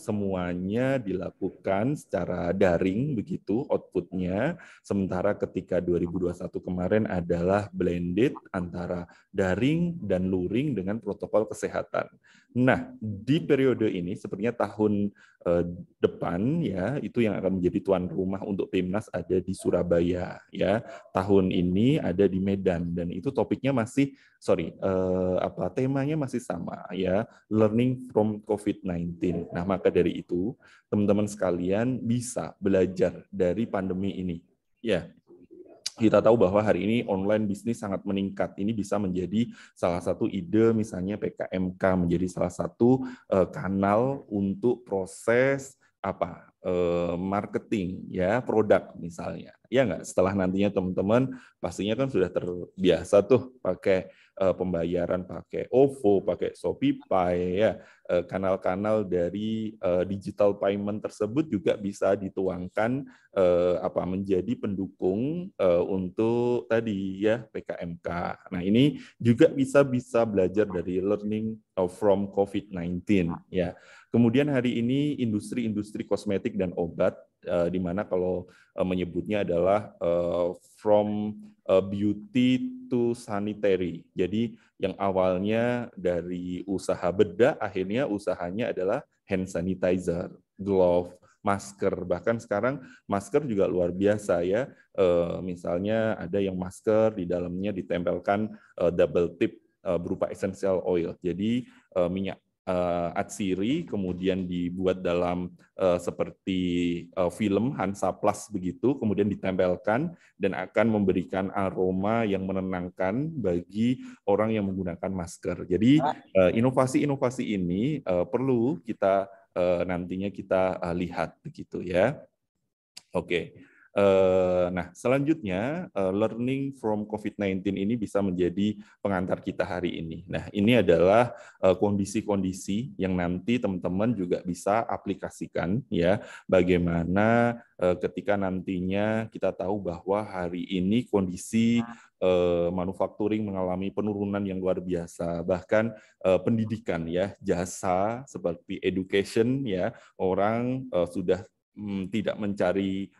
semuanya dilakukan secara daring begitu outputnya, sementara ketika 2021 kemarin adalah blended antara daring dan luring dengan protokol kesehatan. Nah, di periode ini sepertinya tahun eh, depan ya itu yang akan menjadi tuan rumah untuk Timnas ada di Surabaya ya. Tahun ini ada di Medan dan itu topiknya masih sorry eh, apa temanya masih sama ya learn learning from COVID-19. Nah, maka dari itu, teman-teman sekalian bisa belajar dari pandemi ini. Ya, kita tahu bahwa hari ini online bisnis sangat meningkat. Ini bisa menjadi salah satu ide, misalnya PKMK menjadi salah satu eh, kanal untuk proses apa eh, marketing ya produk misalnya Ya nggak? Setelah nantinya teman-teman pastinya kan sudah terbiasa tuh pakai eh, pembayaran pakai OVO, pakai ShopeePay, ya eh, kanal-kanal dari eh, digital payment tersebut juga bisa dituangkan apa menjadi pendukung untuk tadi ya PKMK. Nah ini juga bisa bisa belajar dari learning from COVID-19 ya. Kemudian hari ini industri-industri kosmetik dan obat uh, di mana kalau eh, menyebutnya adalah eh, from beauty to sanitary. Jadi yang awalnya dari usaha bedah akhirnya usahanya adalah hand sanitizer, glove, masker. Bahkan sekarang masker juga luar biasa ya. misalnya ada yang masker di dalamnya ditempelkan double tip berupa essential oil. Jadi minyak uh, eh, atsiri kemudian dibuat dalam uh, seperti uh, film Hansa Plus begitu kemudian ditempelkan dan akan memberikan aroma yang menenangkan bagi orang yang menggunakan masker. Jadi inovasi ah. inovasi-inovasi ini uh, perlu kita uh, nantinya kita uh, lihat begitu ya. Oke. Okay. Eh, nah, selanjutnya eh, learning from COVID-19 ini bisa menjadi pengantar kita hari ini. Nah, ini adalah eh, kondisi-kondisi yang nanti teman-teman juga bisa aplikasikan ya bagaimana ketika nantinya kita tahu bahwa hari ini kondisi manufacturing mengalami penurunan yang luar biasa bahkan pendidikan ya jasa seperti education ya orang sudah hmm, tidak mencari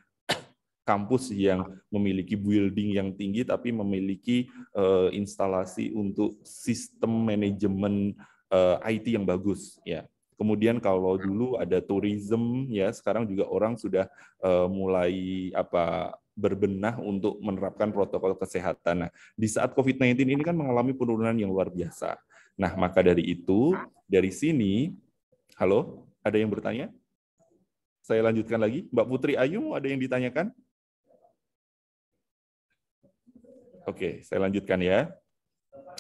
kampus yang memiliki building yang tinggi tapi memiliki uh, instalasi untuk sistem manajemen uh, eh, IT yang bagus ya. Kemudian kalau hmm. dulu ada tourism ya, sekarang juga orang sudah uh, mulai apa berbenah untuk menerapkan protokol kesehatan. Nah, di saat COVID-19 ini kan mengalami penurunan yang luar biasa. Nah, maka dari itu dari sini halo, ada yang bertanya? Saya lanjutkan lagi. Mbak Putri Ayu, ada yang ditanyakan? Oke, saya lanjutkan ya.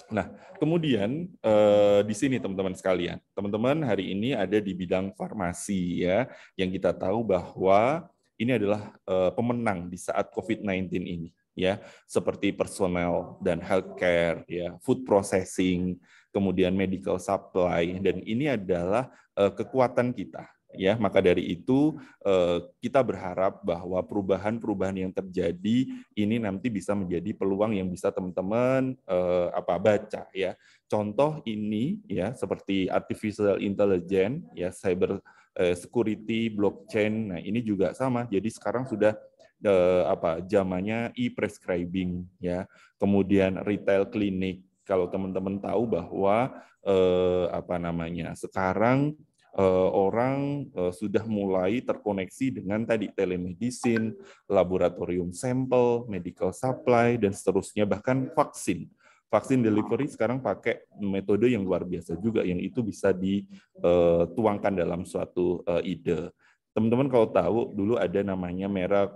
Nah, kemudian eh, di sini teman-teman sekalian, teman-teman hari ini ada di bidang farmasi ya, yang kita tahu bahwa ini adalah eh, pemenang di saat COVID-19 ini ya, seperti personal dan healthcare ya, food processing, kemudian medical supply dan ini adalah eh, kekuatan kita ya maka dari itu eh, kita berharap bahwa perubahan-perubahan yang terjadi ini nanti bisa menjadi peluang yang bisa teman-teman eh, apa baca ya contoh ini ya seperti artificial intelligence ya cyber eh, security blockchain nah ini juga sama jadi sekarang sudah apa zamannya e-prescribing ya kemudian retail klinik kalau teman-teman tahu bahwa apa namanya sekarang Eh, orang eh, sudah mulai terkoneksi dengan tadi telemedicine, laboratorium sampel, medical supply, dan seterusnya, bahkan vaksin. Vaksin delivery sekarang pakai metode yang luar biasa juga, yang itu bisa dituangkan eh, dalam suatu ide. Teman-teman kalau tahu, dulu ada namanya merek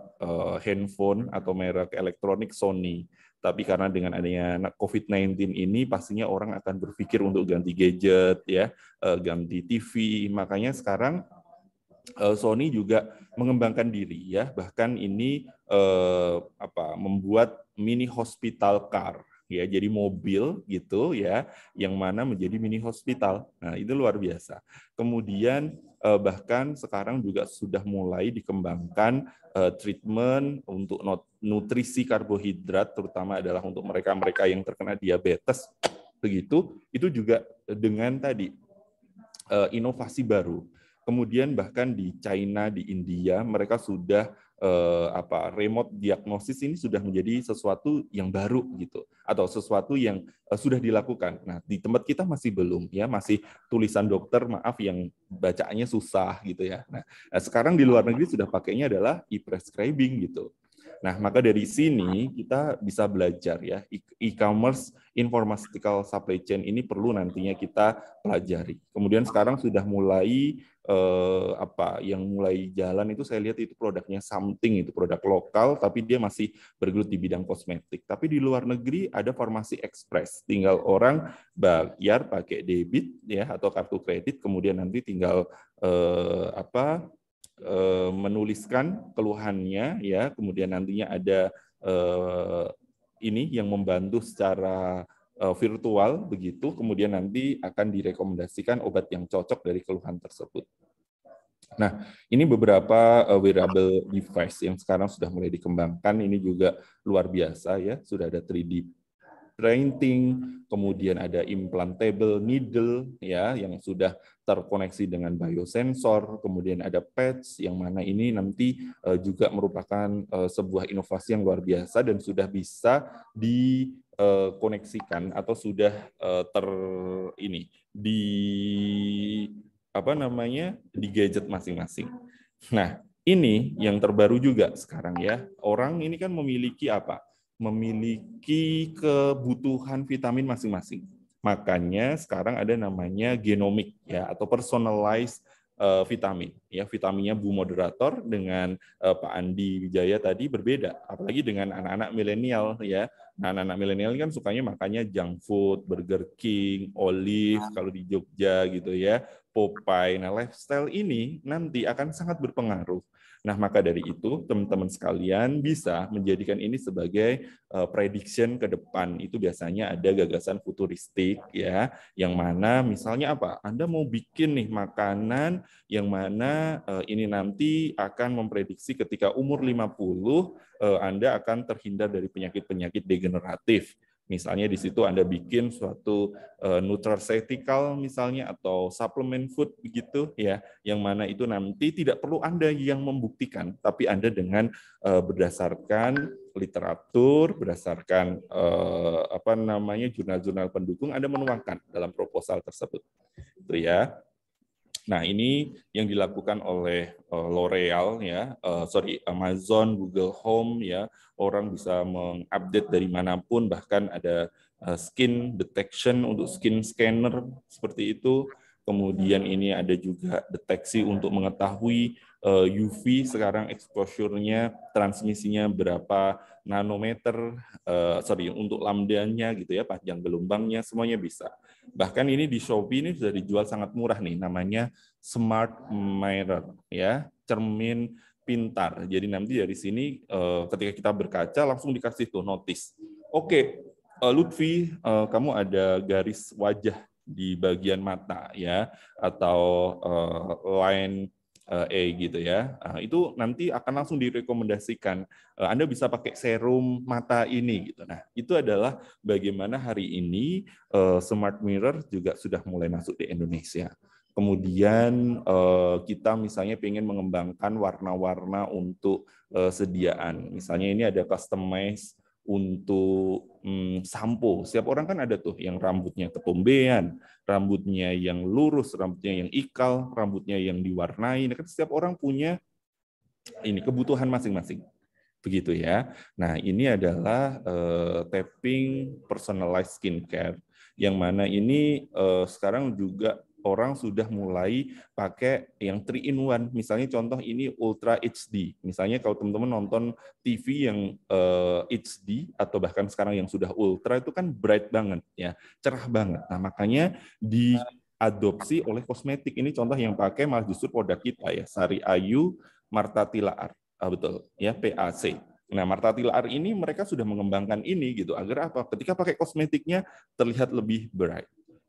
handphone atau merek elektronik Sony tapi karena dengan adanya COVID-19 ini pastinya orang akan berpikir untuk ganti gadget ya, eh, ganti TV. Makanya sekarang eh, Sony juga mengembangkan diri ya, bahkan ini eh, apa membuat mini hospital car ya jadi mobil gitu ya yang mana menjadi mini hospital nah itu luar biasa kemudian eh, bahkan sekarang juga sudah mulai dikembangkan eh, treatment untuk nutrisi karbohidrat terutama adalah untuk mereka-mereka yang terkena diabetes begitu itu juga dengan tadi eh, inovasi baru kemudian bahkan di China di India mereka sudah eh, apa remote diagnosis ini sudah menjadi sesuatu yang baru gitu atau sesuatu yang eh, sudah dilakukan. Nah, di tempat kita masih belum ya, masih tulisan dokter maaf yang bacanya susah gitu ya. Nah, nah, sekarang di luar negeri sudah pakainya adalah e-prescribing gitu. Nah, maka dari sini kita bisa belajar ya e-, e-commerce informatical supply chain ini perlu nantinya kita pelajari. Kemudian sekarang sudah mulai eh, apa yang mulai jalan itu saya lihat itu produknya something itu produk lokal tapi dia masih bergelut di bidang kosmetik. Tapi di luar negeri ada farmasi ekspres, tinggal orang bayar pakai debit ya atau kartu kredit kemudian nanti tinggal eh, apa Eh, menuliskan keluhannya ya kemudian nantinya ada eh, ini yang membantu secara eh, virtual begitu kemudian nanti akan direkomendasikan obat yang cocok dari keluhan tersebut Nah, ini beberapa wearable device yang sekarang sudah mulai dikembangkan. Ini juga luar biasa ya, sudah ada 3D Printing, kemudian ada implantable needle ya yang sudah terkoneksi dengan biosensor, kemudian ada patch yang mana ini nanti eh, juga merupakan eh, sebuah inovasi yang luar biasa dan sudah bisa dikoneksikan eh, atau sudah ter ini di apa namanya di gadget masing-masing. Nah, ini yang terbaru juga sekarang ya. Orang ini kan memiliki apa? memiliki kebutuhan vitamin masing-masing. Makanya sekarang ada namanya genomik ya atau personalized eh, vitamin. Ya, vitaminnya Bu Moderator dengan uh, Pak Andi Wijaya tadi berbeda, apalagi dengan anak-anak milenial ya. Nah, anak-anak milenial kan sukanya makanya junk food, Burger King, Olive nah. kalau di Jogja gitu ya. Popeye. Nah, lifestyle ini nanti akan sangat berpengaruh. Nah, maka dari itu teman-teman sekalian bisa menjadikan ini sebagai uh, prediction ke depan. Itu biasanya ada gagasan futuristik ya, yang mana misalnya apa? Anda mau bikin nih makanan yang mana uh, ini nanti akan memprediksi ketika umur 50 uh, eh, Anda akan terhindar dari penyakit-penyakit degeneratif Misalnya di situ Anda bikin suatu uh, nutraceutical misalnya atau suplemen food begitu ya, yang mana itu nanti tidak perlu Anda yang membuktikan, tapi Anda dengan uh, berdasarkan literatur, berdasarkan uh, apa namanya jurnal-jurnal pendukung Anda menuangkan dalam proposal tersebut. Itu ya. Nah, ini yang dilakukan oleh eh, L'Oreal ya, eh, sorry Amazon, Google Home ya. Orang bisa mengupdate dari manapun bahkan ada eh, skin detection untuk skin scanner seperti itu. Kemudian ini ada juga deteksi untuk mengetahui UV sekarang exposure-nya, transmisinya berapa nanometer, sorry untuk lambdanya gitu ya, panjang gelombangnya semuanya bisa. Bahkan ini di Shopee ini sudah dijual sangat murah nih, namanya Smart Mirror ya, cermin pintar. Jadi nanti dari sini eh, ketika kita berkaca langsung dikasih tuh notice. Oke, okay, eh, Lutfi, eh, kamu ada garis wajah di bagian mata ya atau line E gitu ya. Ah, itu nanti akan langsung direkomendasikan. Eh, Anda bisa pakai serum mata ini gitu. Nah, itu adalah bagaimana hari ini eh, smart mirror juga sudah mulai masuk di Indonesia. Kemudian kita misalnya ingin mengembangkan warna-warna untuk sediaan. Misalnya ini ada customize untuk hmm, sampo. Setiap orang kan ada tuh yang rambutnya kepombean, rambutnya yang lurus, rambutnya yang ikal, rambutnya yang diwarnai. Nah, kan setiap orang punya ini kebutuhan masing-masing. Begitu ya. Nah, ini adalah uh, tapping personalized skincare yang mana ini uh, sekarang juga orang sudah mulai pakai yang 3 in 1. Misalnya contoh ini Ultra HD. Misalnya kalau teman-teman nonton TV yang uh, eh, HD atau bahkan sekarang yang sudah Ultra itu kan bright banget ya, cerah banget. Nah, makanya diadopsi oleh kosmetik. Ini contoh yang pakai malah justru produk kita ya, Sari Ayu Marta Tilaar. Ah, betul, ya PAC. Nah, Marta Tilaar ini mereka sudah mengembangkan ini gitu agar apa? Ketika pakai kosmetiknya terlihat lebih bright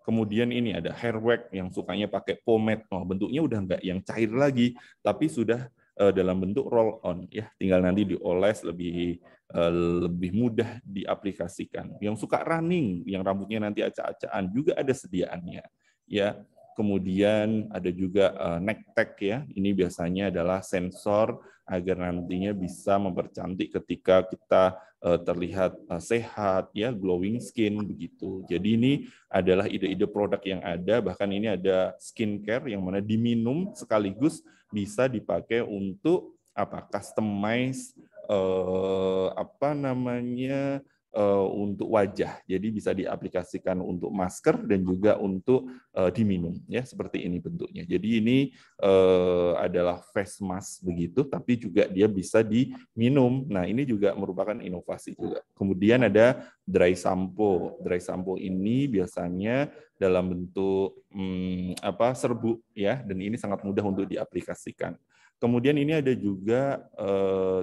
Kemudian ini ada hair wax yang sukanya pakai pomade. Oh, bentuknya udah nggak yang cair lagi, tapi sudah eh, dalam bentuk roll on ya tinggal nanti dioles lebih eh, lebih mudah diaplikasikan yang suka running yang rambutnya nanti acak-acakan juga ada sediaannya ya kemudian ada juga eh, neck tag ya ini biasanya adalah sensor agar nantinya bisa mempercantik ketika kita Eh, terlihat eh, sehat ya glowing skin begitu. Jadi ini adalah ide-ide produk yang ada bahkan ini ada skincare yang mana diminum sekaligus bisa dipakai untuk apa customize eh, apa namanya Eh, untuk wajah. Jadi bisa diaplikasikan untuk masker dan juga untuk eh, diminum ya seperti ini bentuknya. Jadi ini eh, adalah face mask begitu tapi juga dia bisa diminum. Nah, ini juga merupakan inovasi juga. Kemudian ada dry shampoo, Dry shampoo ini biasanya dalam bentuk hmm, apa serbuk ya dan ini sangat mudah untuk diaplikasikan. Kemudian ini ada juga e,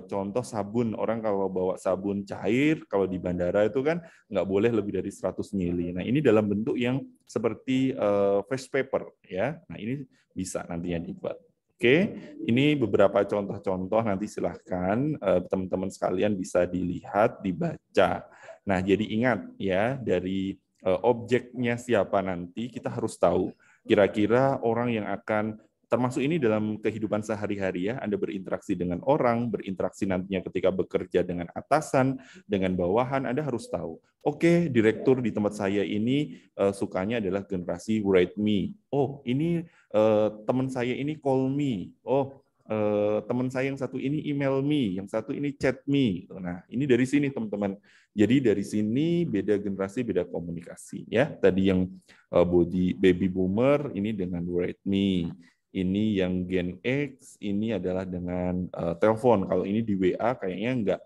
contoh sabun. Orang kalau bawa sabun cair, kalau di bandara itu kan nggak boleh lebih dari 100 mili. Nah ini dalam bentuk yang seperti face eh, fresh paper. ya. Nah ini bisa nantinya dibuat. Oke, ini beberapa contoh-contoh nanti silahkan eh, teman-teman sekalian bisa dilihat, dibaca. Nah jadi ingat ya dari objeknya siapa nanti kita harus tahu kira-kira orang yang akan termasuk ini dalam kehidupan sehari-hari ya, Anda berinteraksi dengan orang, berinteraksi nantinya ketika bekerja dengan atasan, dengan bawahan, Anda harus tahu, oke, okay, direktur di tempat saya ini uh, sukanya adalah generasi write me. Oh, ini uh, teman saya ini call me. Oh, uh, teman saya yang satu ini email me, yang satu ini chat me. Nah, ini dari sini teman-teman. Jadi dari sini beda generasi, beda komunikasi ya. Tadi yang uh, body baby boomer ini dengan write me ini yang Gen X, ini adalah dengan uh, telepon. Kalau ini di WA kayaknya nggak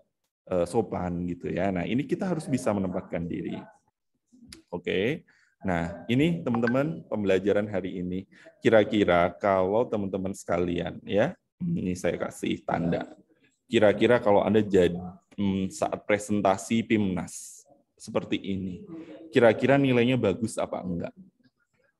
uh, sopan gitu ya. Nah, ini kita harus bisa menempatkan diri. Oke. Okay. Nah, ini teman-teman pembelajaran hari ini. Kira-kira kalau teman-teman sekalian ya, ini saya kasih tanda. Kira-kira kalau Anda jadi hmm, saat presentasi PIMNAS seperti ini, kira-kira nilainya bagus apa enggak?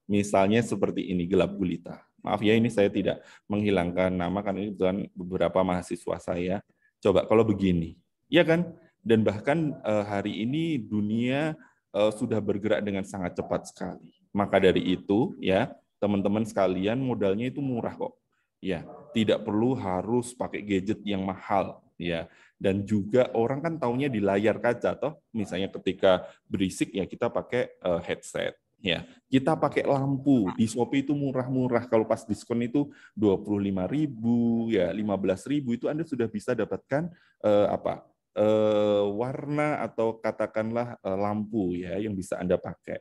Misalnya seperti ini, gelap gulita Maaf ya, ini saya tidak menghilangkan nama karena ini kebetulan beberapa mahasiswa saya. Coba kalau begini, ya kan? Dan bahkan eh, hari ini dunia eh, sudah bergerak dengan sangat cepat sekali. Maka dari itu, ya teman-teman sekalian, modalnya itu murah kok. Ya, tidak perlu harus pakai gadget yang mahal ya dan juga orang kan taunya di layar kaca toh misalnya ketika berisik ya kita pakai eh, headset ya kita pakai lampu nah. di Shopee itu murah-murah kalau pas diskon itu dua puluh ribu, ya lima belas ribu itu Anda sudah bisa dapatkan eh, apa eh, warna atau katakanlah eh, lampu ya yang bisa Anda pakai.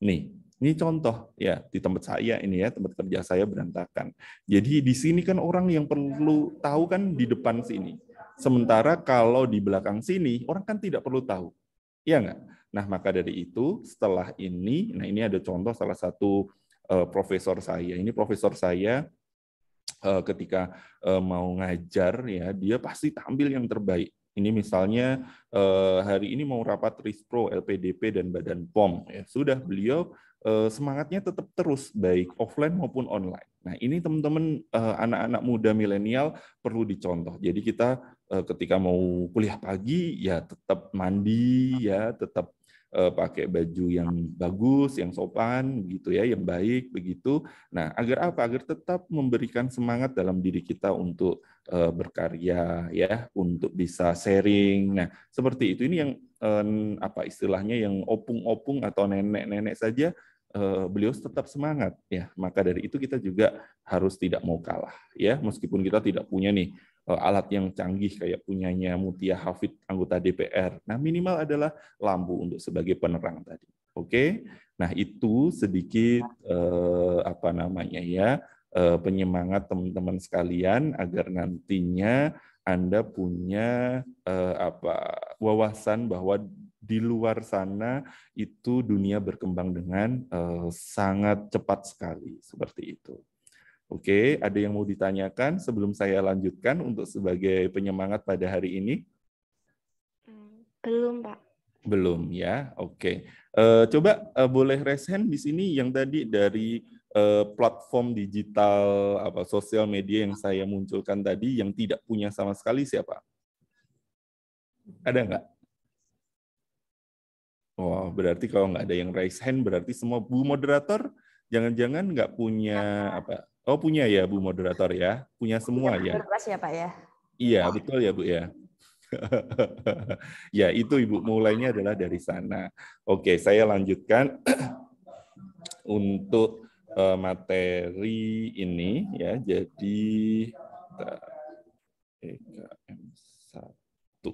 Nih, ini contoh ya di tempat saya ini ya tempat kerja saya berantakan. Jadi di sini kan orang yang perlu tahu kan di depan sini. Sementara kalau di belakang sini orang kan tidak perlu tahu. Iya enggak? Nah, maka dari itu setelah ini, nah ini ada contoh salah satu uh, profesor saya. Ini profesor saya uh, ketika uh, mau ngajar ya, dia pasti tampil yang terbaik. Ini misalnya hari ini mau rapat RISPRO, LPDP, dan Badan POM. Ya, sudah beliau semangatnya tetap terus, baik offline maupun online. Nah ini teman-teman anak-anak muda milenial perlu dicontoh. Jadi kita ketika mau kuliah pagi, ya tetap mandi, ya tetap Eh, pakai baju yang bagus, yang sopan, gitu ya, yang baik, begitu. Nah, agar apa? Agar tetap memberikan semangat dalam diri kita untuk eh, berkarya, ya, untuk bisa sharing. Nah, seperti itu ini yang apa istilahnya yang opung-opung atau nenek-nenek saja eh, beliau tetap semangat ya maka dari itu kita juga harus tidak mau kalah ya meskipun kita tidak punya nih Eh, alat yang canggih kayak punyanya Mutia Hafid anggota DPR. Nah, minimal adalah lampu untuk sebagai penerang tadi. Oke. Nah, itu sedikit eh, apa namanya ya, eh, penyemangat teman-teman sekalian agar nantinya Anda punya eh, apa wawasan bahwa di luar sana itu dunia berkembang dengan eh, sangat cepat sekali seperti itu. Oke, ada yang mau ditanyakan sebelum saya lanjutkan untuk sebagai penyemangat pada hari ini? Hmm, belum, Pak. Belum ya. Oke. Uh, coba uh, boleh raise hand di sini yang tadi dari uh, platform digital apa sosial media yang saya munculkan tadi yang tidak punya sama sekali siapa? Ada nggak? Wah, oh, berarti kalau nggak ada yang raise hand berarti semua bu moderator jangan-jangan nggak punya apa Oh punya ya Bu moderator ya, punya semua iya, ya. Kelas ya Pak ya. Iya betul ya Bu ya. ya itu Ibu mulainya adalah dari sana. Oke saya lanjutkan untuk eh, materi ini ya. Jadi EKM satu.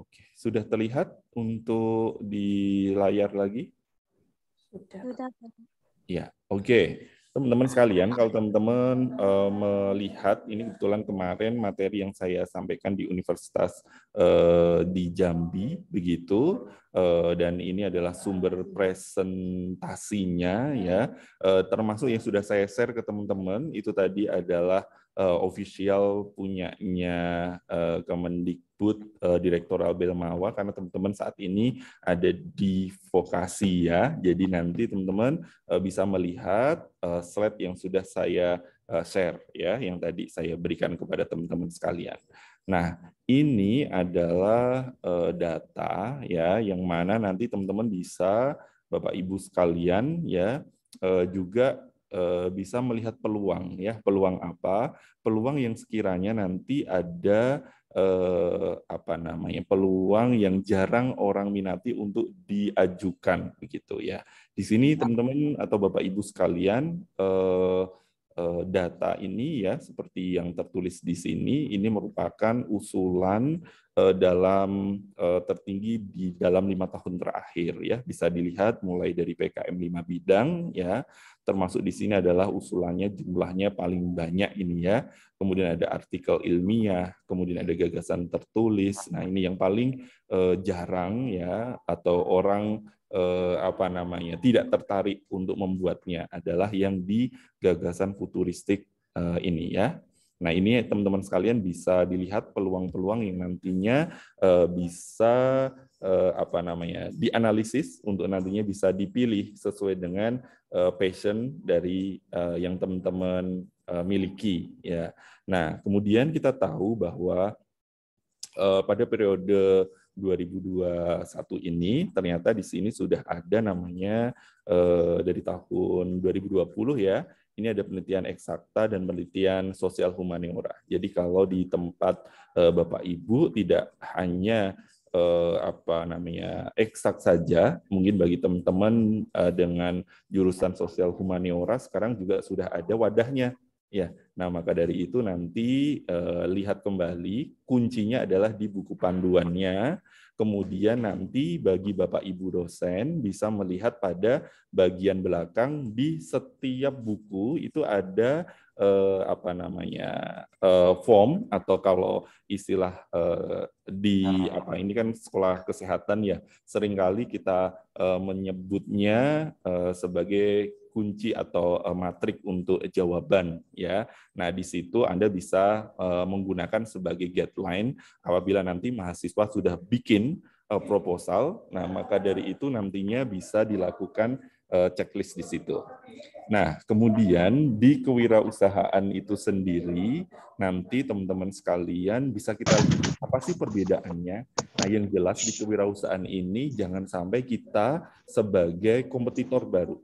Oke sudah terlihat untuk di layar lagi. Sudah. Ya oke. Okay teman-teman sekalian, kalau teman-teman uh, melihat ini kebetulan kemarin materi yang saya sampaikan di Universitas uh, di Jambi begitu uh, dan ini adalah sumber presentasinya ya termasuk yang sudah saya share ke teman-teman itu tadi adalah uh, official punyanya uh, Kemendikbud uh, eh, Direktoral Belmawa karena teman-teman saat ini ada di vokasi ya. Jadi nanti teman-teman bisa melihat slide yang sudah saya share ya yang tadi saya berikan kepada teman-teman sekalian. Nah, ini adalah data ya yang mana nanti teman-teman bisa Bapak Ibu sekalian ya juga Eh, bisa melihat peluang ya peluang apa peluang yang sekiranya nanti ada eh, apa namanya peluang yang jarang orang minati untuk diajukan begitu ya di sini iya. teman-teman atau bapak ibu sekalian eh, Eh, data ini ya seperti yang tertulis di sini ini merupakan usulan eh, dalam eh, tertinggi di dalam lima tahun terakhir ya bisa dilihat mulai dari PKM 5 bidang ya termasuk di sini adalah usulannya jumlahnya paling banyak ini ya kemudian ada artikel ilmiah kemudian ada gagasan tertulis nah ini yang paling jarang ya atau orang eh, apa namanya tidak tertarik untuk membuatnya adalah yang di gagasan futuristik eh, ini ya. Nah ini teman-teman sekalian bisa dilihat peluang-peluang yang nantinya eh, bisa eh, apa namanya dianalisis untuk nantinya bisa dipilih sesuai dengan eh, passion dari eh, yang teman-teman eh, miliki ya. Nah kemudian kita tahu bahwa eh, pada periode 2021 ini ternyata di sini sudah ada namanya eh, dari tahun 2020 ya. Ini ada penelitian eksakta dan penelitian sosial humaniora. Jadi kalau di tempat eh, Bapak Ibu tidak hanya eh, apa namanya eksak saja, mungkin bagi teman-teman eh, dengan jurusan sosial humaniora sekarang juga sudah ada wadahnya Ya, nah maka dari itu nanti eh, lihat kembali kuncinya adalah di buku panduannya. Kemudian nanti bagi Bapak Ibu dosen bisa melihat pada bagian belakang di setiap buku itu ada eh, apa namanya eh, form atau kalau istilah eh, di apa ini kan sekolah kesehatan ya seringkali kita eh, menyebutnya eh, sebagai kunci atau eh, matrik untuk jawaban ya. Nah, di situ Anda bisa eh, menggunakan sebagai guideline apabila nanti mahasiswa sudah bikin eh, proposal. Nah, maka dari itu nantinya bisa dilakukan checklist di situ. Nah, kemudian di kewirausahaan itu sendiri, nanti teman-teman sekalian bisa kita lihat apa sih perbedaannya. Nah, yang jelas di kewirausahaan ini jangan sampai kita sebagai kompetitor baru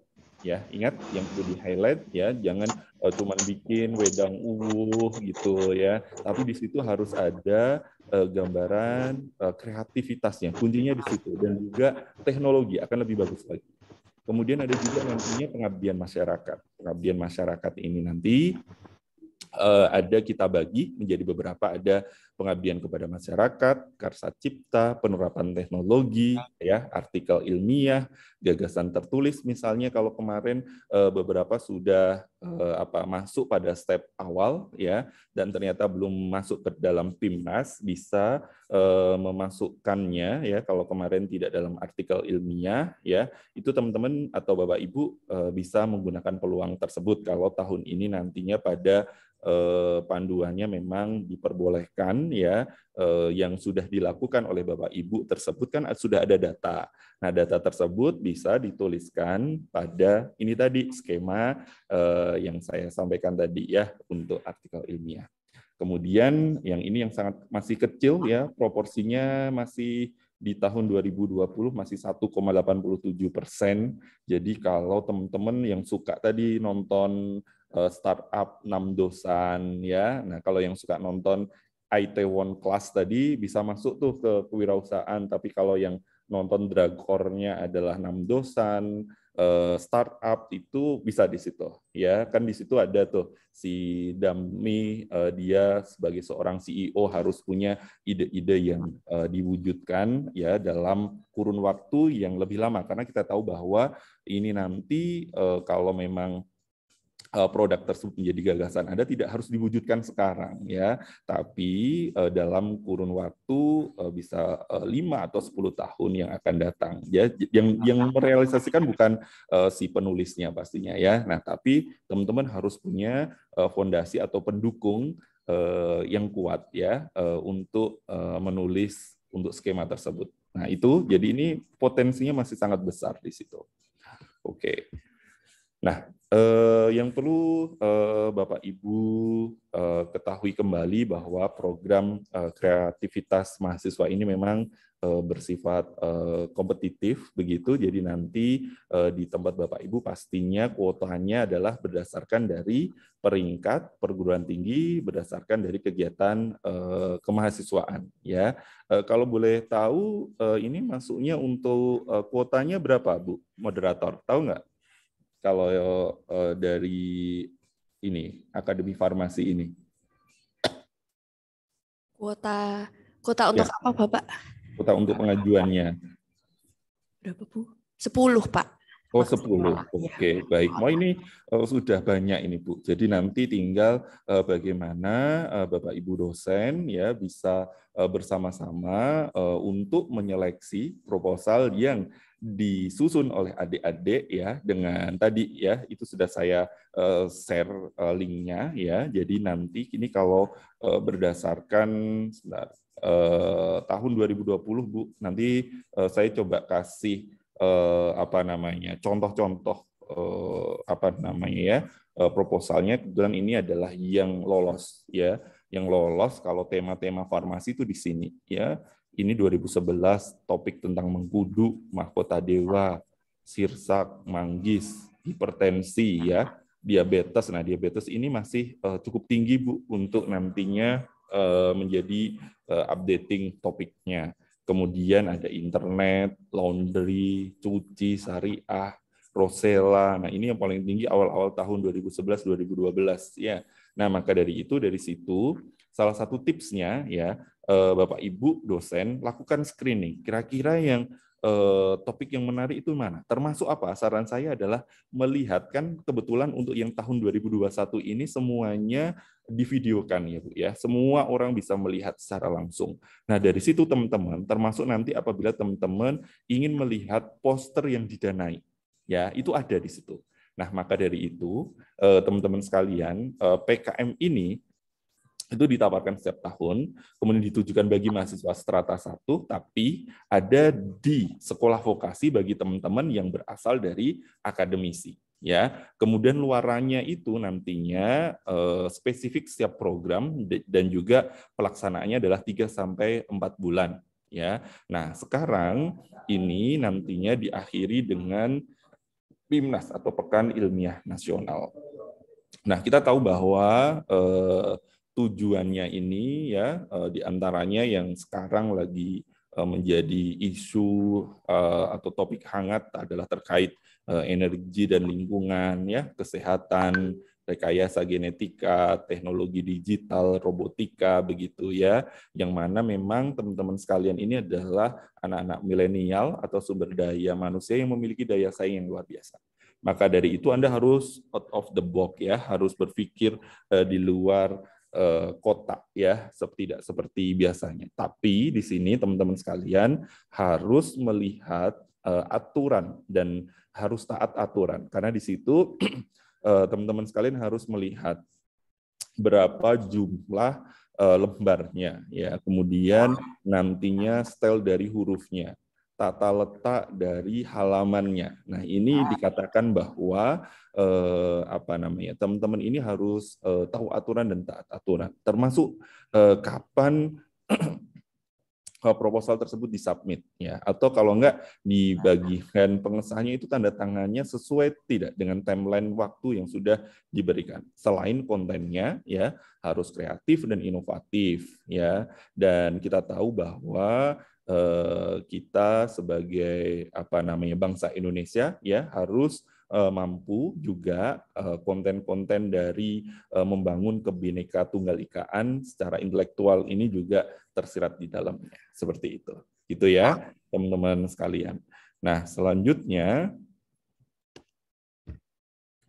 ya ingat yang perlu di highlight ya jangan uh, eh, cuma bikin wedang uwuh gitu ya tapi di situ harus ada uh, gambaran uh, kreativitasnya kuncinya di situ dan juga teknologi akan lebih bagus lagi kemudian ada juga nantinya pengabdian masyarakat pengabdian masyarakat ini nanti uh, ada kita bagi menjadi beberapa ada pengabdian kepada masyarakat, karsa cipta, penerapan teknologi, ya, artikel ilmiah, gagasan tertulis misalnya kalau kemarin eh, beberapa sudah eh, apa masuk pada step awal ya dan ternyata belum masuk ke dalam timnas bisa eh, memasukkannya ya kalau kemarin tidak dalam artikel ilmiah ya itu teman-teman atau Bapak Ibu bisa menggunakan peluang tersebut kalau tahun ini nantinya pada panduannya memang diperbolehkan ya Eh, yang sudah dilakukan oleh Bapak Ibu tersebut kan sudah ada data. Nah, data tersebut bisa dituliskan pada ini tadi skema eh, yang saya sampaikan tadi ya untuk artikel ini ya. Kemudian yang ini yang sangat masih kecil ya proporsinya masih di tahun 2020 masih 1,87 persen. Jadi kalau teman-teman yang suka tadi nonton eh, startup enam dosan ya, nah kalau yang suka nonton IT One Class tadi bisa masuk tuh ke kewirausahaan, tapi kalau yang nonton Dragornya adalah enam dosan, eh, startup itu bisa di situ. Ya, kan di situ ada tuh si Dami eh, dia sebagai seorang CEO harus punya ide-ide yang eh, diwujudkan ya dalam kurun waktu yang lebih lama karena kita tahu bahwa ini nanti kalau memang Eh, produk tersebut menjadi gagasan Anda tidak harus diwujudkan sekarang ya, tapi eh, dalam kurun waktu eh, bisa lima atau 10 tahun yang akan datang ya yang yang merealisasikan bukan si penulisnya pastinya ya. Nah, tapi teman-teman harus punya fondasi atau pendukung yang kuat ya untuk menulis untuk skema tersebut. Nah, itu jadi ini potensinya masih sangat besar di situ. Oke. Okay. Nah, eh, yang perlu eh, Bapak Ibu eh, ketahui kembali bahwa program eh, kreativitas mahasiswa ini memang eh, bersifat eh, kompetitif begitu. Jadi nanti eh, di tempat Bapak Ibu pastinya kuotanya adalah berdasarkan dari peringkat perguruan tinggi berdasarkan dari kegiatan eh, kemahasiswaan ya. Eh, kalau boleh tahu eh, ini masuknya untuk eh, kuotanya berapa Bu moderator? Tahu nggak? kalau uh, dari ini Akademi Farmasi ini? Kuota kuota ya. untuk ya. apa Bapak? Kuota untuk pengajuannya. Berapa Bu? Sepuluh Pak. Oh, 10. Oke, okay, iya. baik. Mau ini uh, sudah banyak ini, Bu. Jadi nanti tinggal uh, bagaimana uh, Bapak Ibu dosen ya bisa uh, bersama-sama uh, untuk menyeleksi proposal yang disusun oleh adik-adik ya dengan tadi ya itu sudah saya uh, share uh, linknya ya. Jadi nanti ini kalau uh, berdasarkan sebentar, uh, tahun 2020 Bu, nanti uh, saya coba kasih eh, apa namanya contoh-contoh eh, apa namanya ya eh, proposalnya kebetulan ini adalah yang lolos ya yang lolos kalau tema-tema farmasi itu di sini ya ini 2011 topik tentang mengkudu mahkota dewa sirsak manggis hipertensi ya diabetes nah diabetes ini masih eh, cukup tinggi bu untuk nantinya eh, menjadi eh, updating topiknya kemudian ada internet, laundry, cuci, syariah, Rosella. Nah, ini yang paling tinggi awal-awal tahun 2011 2012 ya. Nah, maka dari itu dari situ salah satu tipsnya ya eh, Bapak Ibu dosen lakukan screening. Kira-kira yang Eh, topik yang menarik itu mana? Termasuk apa? Saran saya adalah melihatkan kebetulan untuk yang tahun 2021 ini semuanya divideokan ya Bu ya. Semua orang bisa melihat secara langsung. Nah, dari situ teman-teman termasuk nanti apabila teman-teman ingin melihat poster yang didanai ya, itu ada di situ. Nah, maka dari itu eh, teman-teman sekalian, eh, PKM ini itu ditawarkan setiap tahun, kemudian ditujukan bagi mahasiswa strata satu, tapi ada di sekolah vokasi bagi teman-teman yang berasal dari akademisi. Ya, kemudian luarannya itu nantinya eh, spesifik setiap program dan juga pelaksanaannya adalah 3 sampai 4 bulan ya. Nah, sekarang ini nantinya diakhiri dengan PIMNAS atau Pekan Ilmiah Nasional. Nah, kita tahu bahwa eh, tujuannya ini ya eh, diantaranya yang sekarang lagi eh, menjadi isu eh, atau topik hangat adalah terkait energi dan lingkungan ya kesehatan rekayasa genetika teknologi digital robotika begitu ya yang mana memang teman-teman sekalian ini adalah anak-anak milenial atau sumber daya manusia yang memiliki daya saing yang luar biasa maka dari itu Anda harus out of the box ya harus berpikir di luar kotak eh, kota ya, tidak seperti biasanya. Tapi di sini teman-teman sekalian harus melihat eh, aturan dan harus taat aturan karena di situ eh, teman-teman sekalian harus melihat berapa jumlah lembarnya ya kemudian nantinya style dari hurufnya tata letak dari halamannya. Nah, ini ah. dikatakan bahwa eh, apa namanya? teman-teman ini harus eh, tahu aturan dan taat aturan. Termasuk eh, kapan eh, proposal tersebut disubmit ya atau kalau enggak di bagian pengesahannya itu tanda tangannya sesuai tidak dengan timeline waktu yang sudah diberikan. Selain kontennya ya harus kreatif dan inovatif ya dan kita tahu bahwa Eh, kita sebagai apa namanya bangsa Indonesia ya harus eh, mampu juga eh, konten-konten dari membangun kebineka tunggal ikaan secara intelektual ini juga tersirat di dalamnya seperti itu gitu ya teman-teman sekalian nah selanjutnya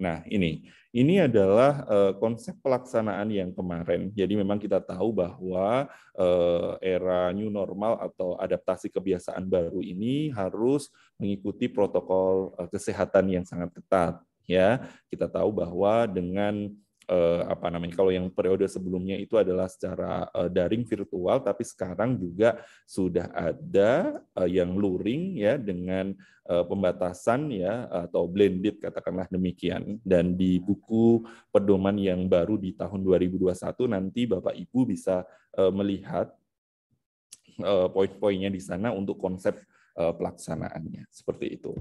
nah ini ini adalah eh, konsep pelaksanaan yang kemarin. Jadi memang kita tahu bahwa eh, era new normal atau adaptasi kebiasaan baru ini harus mengikuti protokol eh, kesehatan yang sangat ketat. Ya, kita tahu bahwa dengan eh, apa namanya kalau yang periode sebelumnya itu adalah secara eh, daring virtual tapi sekarang juga sudah ada eh, yang luring ya dengan eh, pembatasan ya atau blended katakanlah demikian dan di buku pedoman yang baru di tahun 2021 nanti Bapak Ibu bisa eh, melihat eh, poin-poinnya di sana untuk konsep eh, pelaksanaannya seperti itu.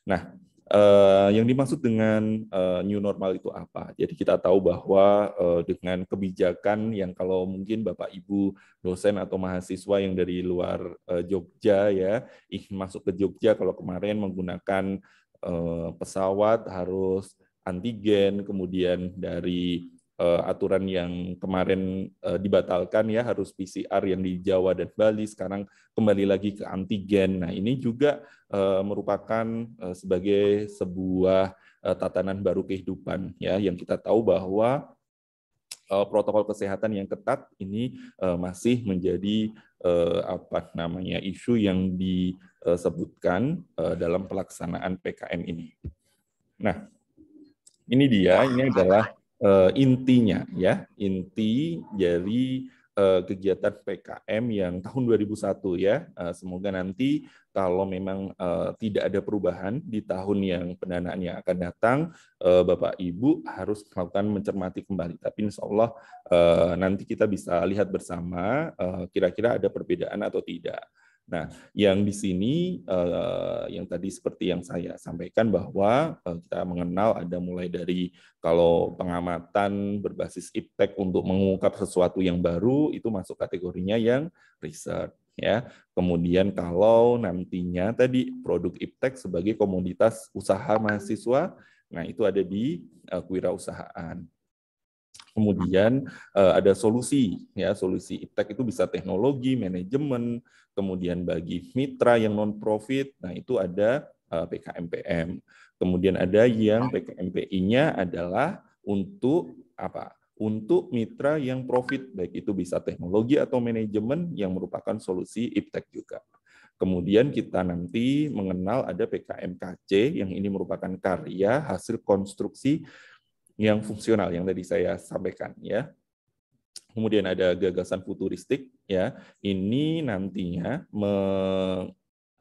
Nah, Eh, yang dimaksud dengan uh, new normal itu apa? Jadi kita tahu bahwa uh, dengan kebijakan yang kalau mungkin Bapak Ibu dosen atau mahasiswa yang dari luar uh, Jogja ya, ingin masuk ke Jogja kalau kemarin menggunakan uh, pesawat harus antigen, kemudian dari Eh, aturan yang kemarin eh, dibatalkan ya harus PCR yang di Jawa dan Bali sekarang kembali lagi ke antigen. Nah, ini juga eh, merupakan sebagai sebuah tatanan baru kehidupan ya yang kita tahu bahwa protokol kesehatan yang ketat ini masih menjadi apa namanya isu yang disebutkan dalam pelaksanaan PKM ini. Nah, ini dia, ini adalah uh, intinya ya, inti dari uh, kegiatan PKM yang tahun 2001 ya. Uh, semoga nanti kalau memang uh, tidak ada perubahan di tahun yang pendanaannya akan datang, uh, Bapak Ibu harus melakukan mencermati kembali. Tapi insya Allah uh, nanti kita bisa lihat bersama kira-kira uh, kira -kira ada perbedaan atau tidak. Nah, yang di sini eh, yang tadi seperti yang saya sampaikan bahwa eh, kita mengenal ada mulai dari kalau pengamatan berbasis iptek untuk mengungkap sesuatu yang baru itu masuk kategorinya yang riset ya. Kemudian kalau nantinya tadi produk iptek sebagai komoditas usaha mahasiswa, nah itu ada di eh, kewirausahaan. Kemudian uh, ada solusi ya, solusi iptek itu bisa teknologi, manajemen, kemudian bagi mitra yang non profit. Nah, itu ada uh, eh, PKMPM. Kemudian ada yang PKMPI-nya adalah untuk apa? Untuk mitra yang profit, baik itu bisa teknologi atau manajemen yang merupakan solusi iptek juga. Kemudian kita nanti mengenal ada PKMKC yang ini merupakan karya hasil konstruksi yang fungsional yang tadi saya sampaikan ya. Kemudian ada gagasan futuristik ya. Ini nantinya me,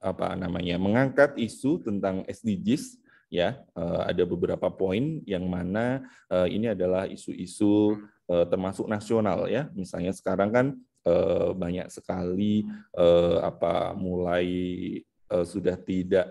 apa namanya mengangkat isu tentang SDGs ya. Eh, ada beberapa poin yang mana eh, ini adalah isu-isu eh, termasuk nasional ya. Misalnya sekarang kan banyak sekali apa mulai sudah tidak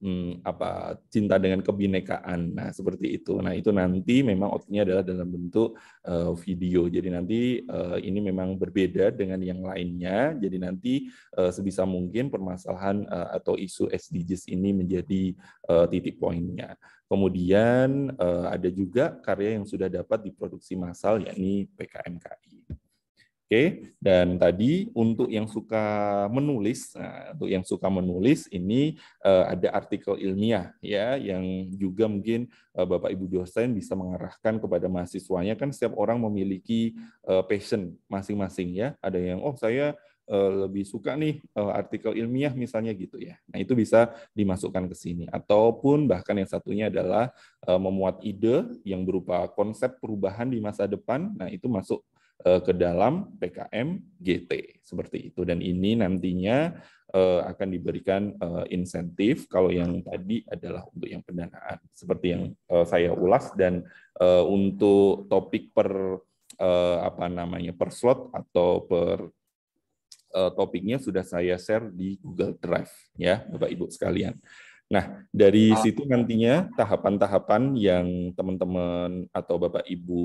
hmm, apa cinta dengan kebinekaan. Nah, seperti itu. Nah, itu nanti memang outputnya adalah dalam bentuk uh, video. Jadi nanti uh, ini memang berbeda dengan yang lainnya. Jadi nanti uh, sebisa mungkin permasalahan uh, atau isu SDGs ini menjadi uh, titik poinnya. Kemudian uh, ada juga karya yang sudah dapat diproduksi massal yakni PKMKI. Oke, dan tadi untuk yang suka menulis, nah, untuk yang suka menulis ini eh, ada artikel ilmiah ya yang juga mungkin eh, Bapak Ibu dosen bisa mengarahkan kepada mahasiswanya kan setiap orang memiliki eh, passion masing-masing ya. Ada yang oh saya lebih suka nih artikel ilmiah misalnya gitu ya. Nah itu bisa dimasukkan ke sini. Ataupun bahkan yang satunya adalah memuat ide yang berupa konsep perubahan di masa depan. Nah itu masuk Eh, ke dalam PKM GT seperti itu dan ini nantinya eh, akan diberikan eh, insentif kalau yang tadi adalah untuk yang pendanaan seperti yang saya ulas dan untuk topik per apa namanya per slot atau per topiknya sudah saya share di Google Drive ya Bapak Ibu sekalian. Nah, dari iya. situ nantinya tahapan-tahapan yang teman-teman atau Bapak Ibu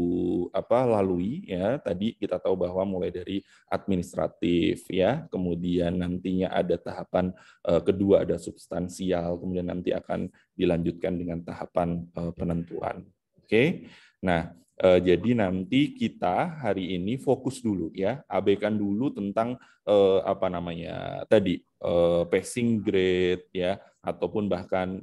apa lalui ya, tadi kita tahu bahwa mulai dari administratif ya, kemudian nantinya ada tahapan uh, kedua ada substansial, kemudian nanti akan dilanjutkan dengan tahapan uh, penentuan. Oke. Nah, Eh, jadi nanti kita hari ini fokus dulu ya, abaikan dulu tentang eh, apa namanya tadi eh, passing grade ya, ataupun bahkan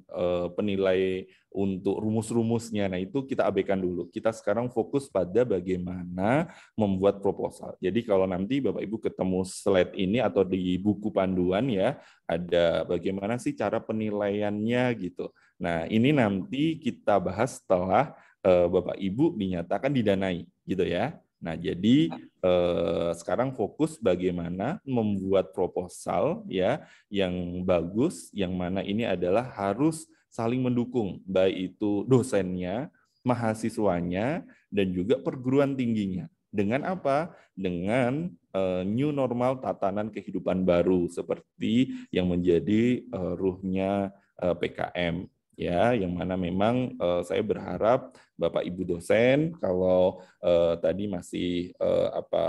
penilai untuk rumus-rumusnya. Nah itu kita abaikan dulu. Kita sekarang fokus pada bagaimana membuat proposal. Jadi kalau nanti Bapak Ibu ketemu slide ini atau di buku panduan ya, ada bagaimana sih cara penilaiannya gitu. Nah ini nanti kita bahas setelah Eh, bapak Ibu dinyatakan didanai gitu ya. Nah, jadi eh, sekarang fokus bagaimana membuat proposal ya yang bagus yang mana ini adalah harus saling mendukung baik itu dosennya, mahasiswanya dan juga perguruan tingginya. Dengan apa? Dengan eh, new normal tatanan kehidupan baru seperti yang menjadi ruhnya PKM ya yang mana memang uh, saya berharap Bapak Ibu dosen kalau uh, tadi masih uh, apa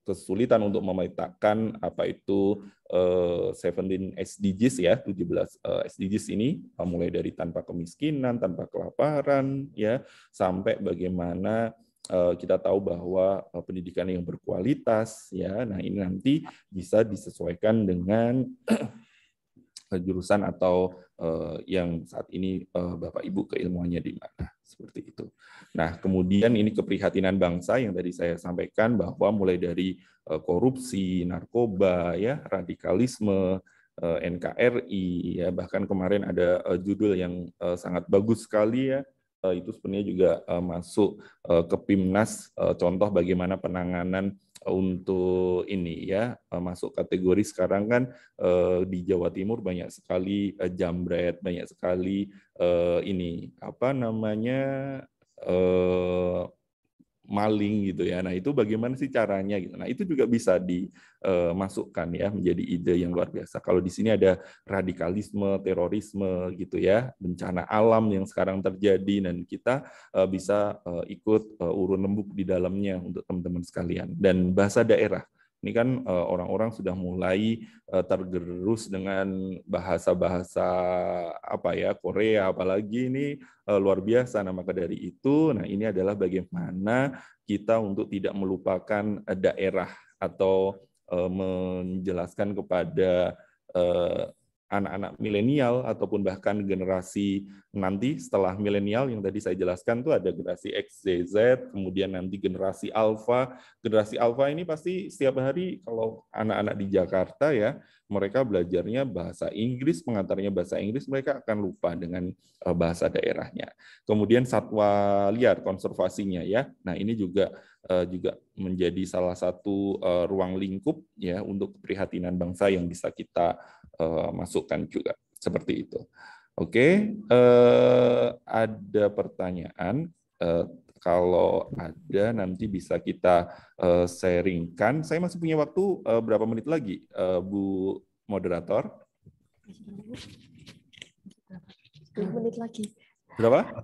kesulitan untuk memetakan apa itu uh, 17 SDGs ya 17 uh, SDGs ini mulai dari tanpa kemiskinan, tanpa kelaparan ya sampai bagaimana kita tahu bahwa pendidikan yang berkualitas ya. Nah, ini nanti bisa disesuaikan dengan jurusan atau eh, yang saat ini eh, Bapak Ibu keilmuannya di mana seperti itu. Nah, kemudian ini keprihatinan bangsa yang tadi saya sampaikan bahwa mulai dari eh, korupsi, narkoba, ya, radikalisme, NKRI, ya, bahkan kemarin ada judul yang sangat bagus sekali ya itu sebenarnya juga masuk ke Pimnas contoh bagaimana penanganan untuk ini ya eh, masuk kategori sekarang kan eh, di Jawa Timur banyak sekali eh, jambret, banyak sekali eh, ini apa namanya maling gitu ya. Nah, itu bagaimana sih caranya gitu. Nah, itu juga bisa dimasukkan eh, ya menjadi ide yang luar biasa. Kalau di sini ada radikalisme, terorisme gitu ya, bencana alam yang sekarang terjadi dan kita eh, bisa eh, ikut urun lembuk di dalamnya untuk teman-teman sekalian dan bahasa daerah ini kan eh, orang-orang sudah mulai eh, tergerus dengan bahasa-bahasa apa ya Korea apalagi ini eh, luar biasa. Nah maka dari itu, nah ini adalah bagaimana kita untuk tidak melupakan daerah atau menjelaskan kepada anak-anak milenial ataupun bahkan generasi nanti setelah milenial yang tadi saya jelaskan tuh ada generasi X, Z, Z, kemudian nanti generasi alfa. Generasi alfa ini pasti setiap hari kalau anak-anak di Jakarta ya, mereka belajarnya bahasa Inggris, pengantarnya bahasa Inggris, mereka akan lupa dengan eh, bahasa daerahnya. Kemudian satwa liar konservasinya ya. Nah, ini juga Eh, juga menjadi salah satu eh, ruang lingkup ya untuk keprihatinan bangsa yang bisa kita eh, masukkan juga seperti itu. Oke, ada pertanyaan kalau ada nanti bisa kita sharingkan. Saya masih punya waktu berapa menit lagi, Bu moderator? Sepuluh menit lagi. Berapa?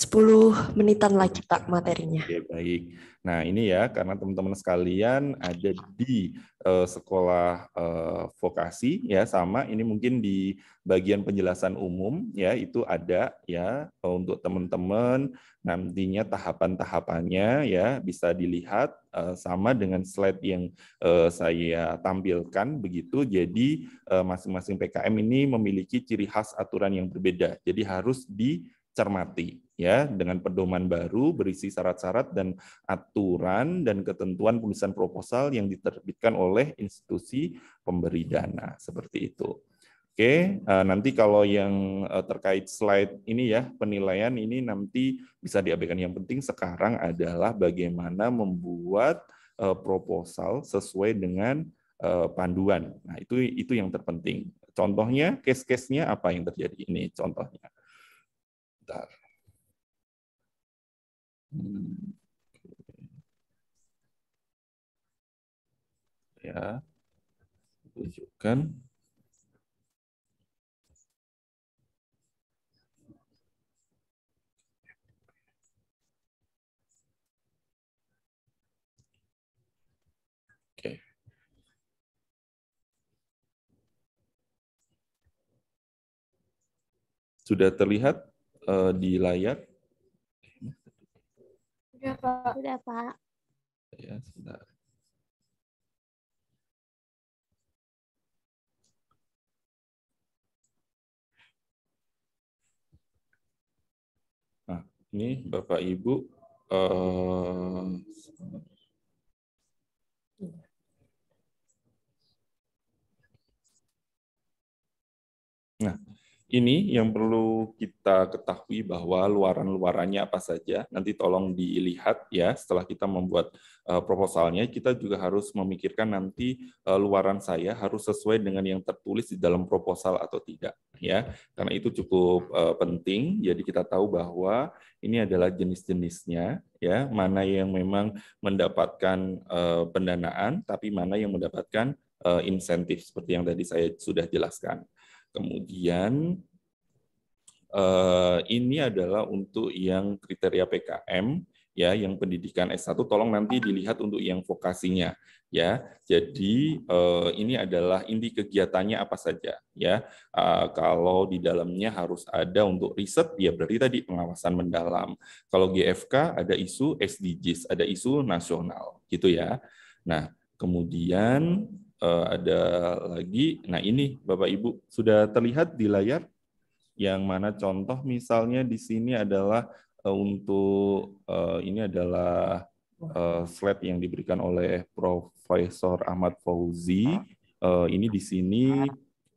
10 menitan lagi Pak materinya. Oke, baik. Nah, ini ya karena teman-teman sekalian ada di uh, sekolah uh, vokasi ya sama ini mungkin di bagian penjelasan umum ya itu ada ya eh, untuk teman-teman nantinya tahapan-tahapannya ya bisa dilihat uh, sama dengan slide yang uh, saya tampilkan begitu. Jadi masing-masing uh, masing -masing PKM ini memiliki ciri khas aturan yang berbeda. Jadi harus di cermati ya dengan pedoman baru berisi syarat-syarat dan aturan dan ketentuan penulisan proposal yang diterbitkan oleh institusi pemberi dana seperti itu. Oke, eh, nanti kalau yang eh, terkait slide ini ya, penilaian ini nanti bisa diabaikan. Yang penting sekarang adalah bagaimana membuat eh, proposal sesuai dengan panduan. Nah, itu itu yang terpenting. Contohnya, case-case-nya apa yang terjadi ini contohnya sebentar. Hmm. Ya, tunjukkan. Sudah terlihat? uh, di layar? Sudah, Pak. Sudah, Pak. Ya, sebentar. Nah, ini Bapak Ibu eh uh, ini yang perlu kita ketahui bahwa luaran-luarannya apa saja. Nanti tolong dilihat ya setelah kita membuat eh, proposalnya, kita juga harus memikirkan nanti eh, luaran saya harus sesuai dengan yang tertulis di dalam proposal atau tidak ya. Karena itu cukup eh, penting. Jadi kita tahu bahwa ini adalah jenis-jenisnya ya, mana yang memang mendapatkan pendanaan tapi mana yang mendapatkan insentif seperti yang tadi saya sudah jelaskan. Kemudian eh, ini adalah untuk yang kriteria PKM ya yang pendidikan S1 tolong nanti dilihat untuk yang vokasinya ya. Jadi eh, ini adalah inti kegiatannya apa saja ya. Eh, kalau di dalamnya harus ada untuk riset ya berarti tadi pengawasan mendalam. Kalau GFK ada isu SDGs, ada isu nasional gitu ya. Nah, kemudian Eh, ada lagi. Nah, ini Bapak Ibu sudah terlihat di layar yang mana contoh misalnya di sini adalah eh, untuk eh, ini adalah slide yang diberikan oleh Profesor Ahmad Fauzi. Ini di sini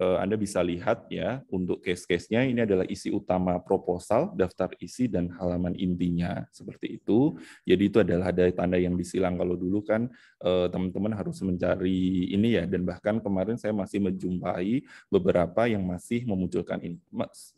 Eh, Anda bisa lihat ya untuk case-case-nya ini adalah isi utama proposal, daftar isi dan halaman intinya seperti itu. Jadi itu adalah ada tanda yang disilang kalau dulu kan eh, teman-teman harus mencari ini ya dan bahkan kemarin saya masih menjumpai beberapa yang masih memunculkan ini.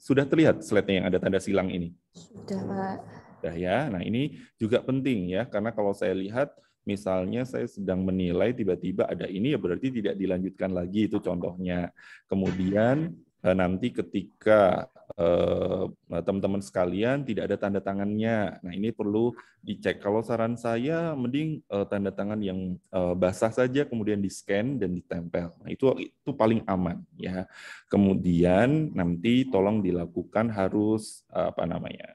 Sudah terlihat slide-nya yang ada tanda silang ini? Sudah, Pak. Sudah ya. Nah, ini juga penting ya karena kalau saya lihat Misalnya saya sedang menilai tiba-tiba ada ini ya berarti tidak dilanjutkan lagi itu contohnya. Kemudian eh, nanti ketika eh, teman-teman sekalian tidak ada tanda tangannya. Nah, ini perlu dicek. Kalau saran saya mending eh, tanda tangan yang basah saja kemudian di-scan dan ditempel. Nah, itu itu paling aman ya. Kemudian nanti tolong dilakukan harus apa namanya?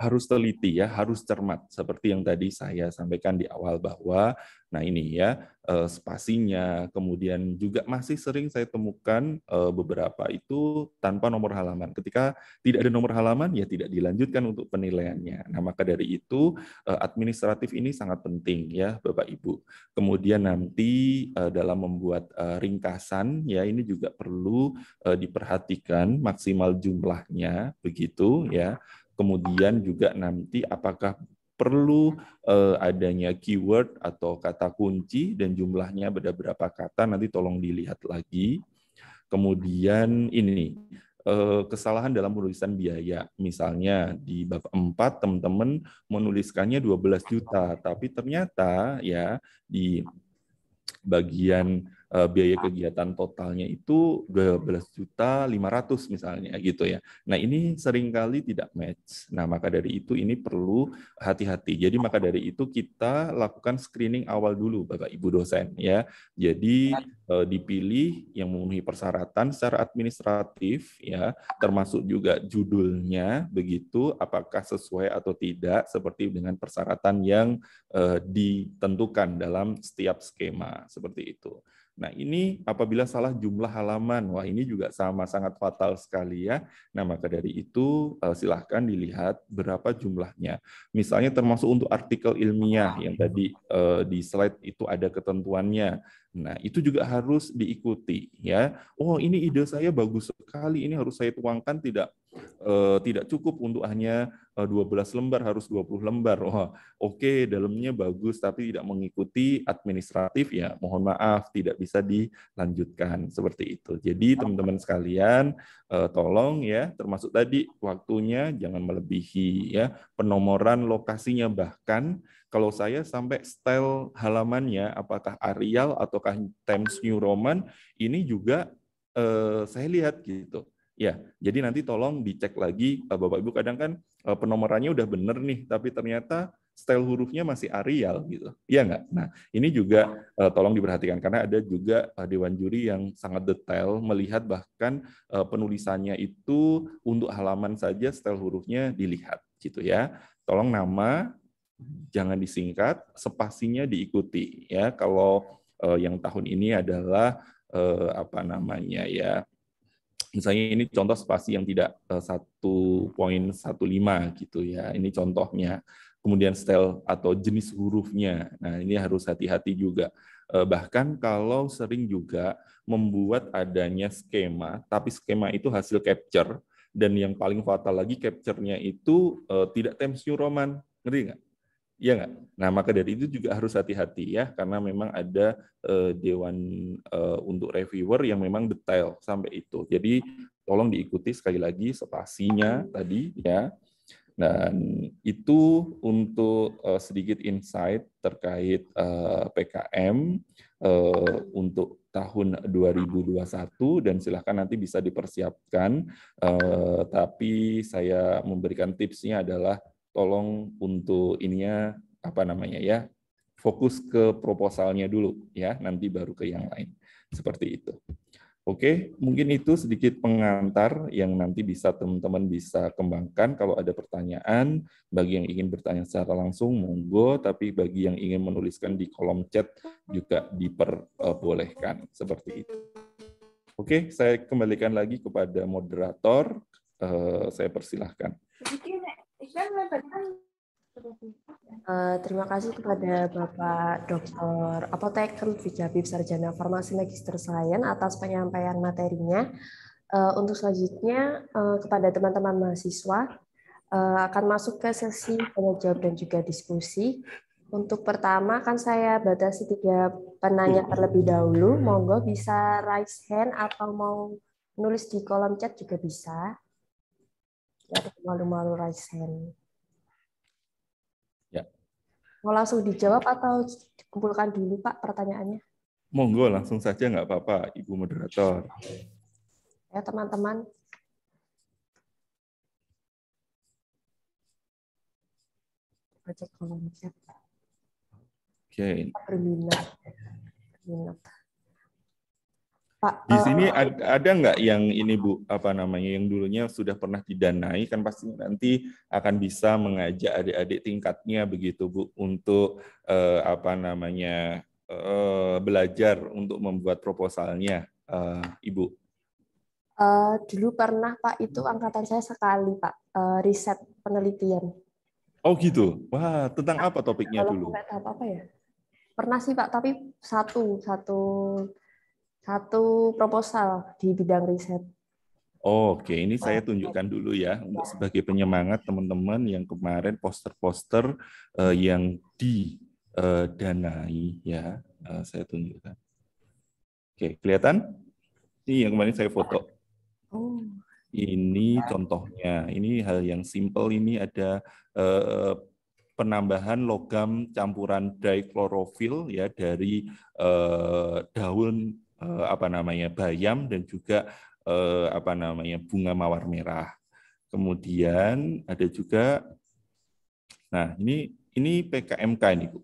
harus teliti ya, harus cermat seperti yang tadi saya sampaikan di awal bahwa nah ini ya eh, spasinya, kemudian juga masih sering saya temukan eh, beberapa itu tanpa nomor halaman. Ketika tidak ada nomor halaman ya tidak dilanjutkan untuk penilaiannya. Nah, maka dari itu eh, administratif ini sangat penting ya Bapak Ibu. Kemudian nanti dalam membuat ringkasan ya ini juga perlu diperhatikan maksimal jumlahnya begitu ya Kemudian juga nanti apakah perlu eh, adanya keyword atau kata kunci dan jumlahnya berapa berapa kata nanti tolong dilihat lagi. Kemudian ini eh, kesalahan dalam penulisan biaya. Misalnya di bab 4 teman-teman menuliskannya 12 juta, tapi ternyata ya di bagian uh, biaya kegiatan totalnya itu dua belas juta lima ratus misalnya gitu ya. Nah, ini seringkali tidak match. Nah, maka dari itu ini perlu hati-hati. Jadi maka dari itu kita lakukan screening awal dulu Bapak Ibu dosen ya. Jadi uh, dipilih yang memenuhi persyaratan secara administratif ya, termasuk juga judulnya begitu apakah sesuai atau tidak seperti dengan persyaratan yang uh, ditentukan dalam setiap skema seperti itu. Nah, ini apabila salah jumlah halaman, wah ini juga sama sangat fatal sekali ya. Nah, maka dari itu eh, silahkan dilihat berapa jumlahnya. Misalnya termasuk untuk artikel ilmiah yang tadi eh, di slide itu ada ketentuannya. Nah, itu juga harus diikuti ya. Oh, ini ide saya bagus sekali, ini harus saya tuangkan tidak eh, tidak cukup untuk hanya 12 eh, lembar, harus 20 lembar. Oh, oke, okay, dalamnya bagus tapi tidak mengikuti administratif ya. Mohon maaf tidak bisa dilanjutkan seperti itu. Jadi, teman-teman sekalian, eh, tolong ya termasuk tadi waktunya jangan melebihi ya. Penomoran lokasinya bahkan kalau saya sampai style halamannya, apakah Arial ataukah Times New Roman, ini juga eh, saya lihat gitu. Ya, jadi nanti tolong dicek lagi eh, Bapak Ibu kadang kan eh, penomorannya udah bener nih, tapi ternyata style hurufnya masih Arial gitu. Ya nggak? Nah, ini juga eh, tolong diperhatikan karena ada juga eh, dewan juri yang sangat detail melihat bahkan eh, penulisannya itu untuk halaman saja style hurufnya dilihat gitu ya. Tolong nama jangan disingkat, spasinya diikuti ya. Kalau eh, yang tahun ini adalah eh, apa namanya ya misalnya ini contoh spasi yang tidak satu eh, satu poin lima gitu ya. Ini contohnya. Kemudian style atau jenis hurufnya. Nah, ini harus hati-hati juga. Eh, bahkan kalau sering juga membuat adanya skema, tapi skema itu hasil capture dan yang paling fatal lagi capture-nya itu eh, tidak Times New Roman. Ngerti nggak? Iya nggak? Nah, maka dari itu juga harus hati-hati ya, karena memang ada uh, dewan uh, untuk reviewer yang memang detail sampai itu. Jadi tolong diikuti sekali lagi spasinya tadi ya. Dan itu untuk uh, sedikit insight terkait uh, PKM uh, untuk tahun 2021 dan silahkan nanti bisa dipersiapkan. Uh, tapi saya memberikan tipsnya adalah tolong untuk ininya apa namanya ya fokus ke proposalnya dulu ya nanti baru ke yang lain seperti itu. Oke, mungkin itu sedikit pengantar yang nanti bisa teman-teman bisa kembangkan kalau ada pertanyaan. Bagi yang ingin bertanya secara langsung, monggo. Tapi bagi yang ingin menuliskan di kolom chat juga diperbolehkan. Seperti itu. Oke, saya kembalikan lagi kepada moderator. Eh, saya persilahkan. Uh, terima kasih kepada Bapak Dr. Apoteker Lutfi Jabib, Sarjana Farmasi Magister Sains atas penyampaian materinya. Uh, untuk selanjutnya, uh, kepada teman-teman mahasiswa, uh, akan masuk ke sesi tanya dan juga diskusi. Untuk pertama, akan saya batasi tiga penanya terlebih dahulu. Monggo bisa raise hand atau mau nulis di kolom chat juga bisa atau malu-malu raise hand. Ya. Mau langsung dijawab atau dikumpulkan dulu Pak pertanyaannya? Monggo langsung saja nggak apa-apa Ibu moderator. Ya teman-teman. Oke. Okay. Berminat. Berminat. Pak, di eh, sini uh, ada nggak yang ini Bu apa namanya yang dulunya sudah pernah didanai kan pasti nanti akan bisa mengajak adik-adik tingkatnya begitu Bu untuk uh, apa namanya uh, belajar untuk membuat proposalnya uh, Ibu. Uh, dulu pernah Pak itu angkatan saya sekali Pak uh, riset penelitian. Oh gitu. Wah, tentang apa topiknya Kalau dulu? apa apa ya? Pernah sih Pak, tapi satu satu satu proposal di bidang riset. Oke, ini saya tunjukkan dulu ya untuk sebagai penyemangat teman-teman yang kemarin poster-poster eh, yang didanai eh, ya. Eh, saya tunjukkan. Oke, kelihatan? Ini yang kemarin saya foto. Oh. Ini contohnya. Ini hal yang simple. Ini ada penambahan logam campuran diklorofil ya dari daun apa namanya bayam dan juga eh, apa namanya bunga mawar merah. Kemudian ada juga nah ini ini PKMK ini Bu.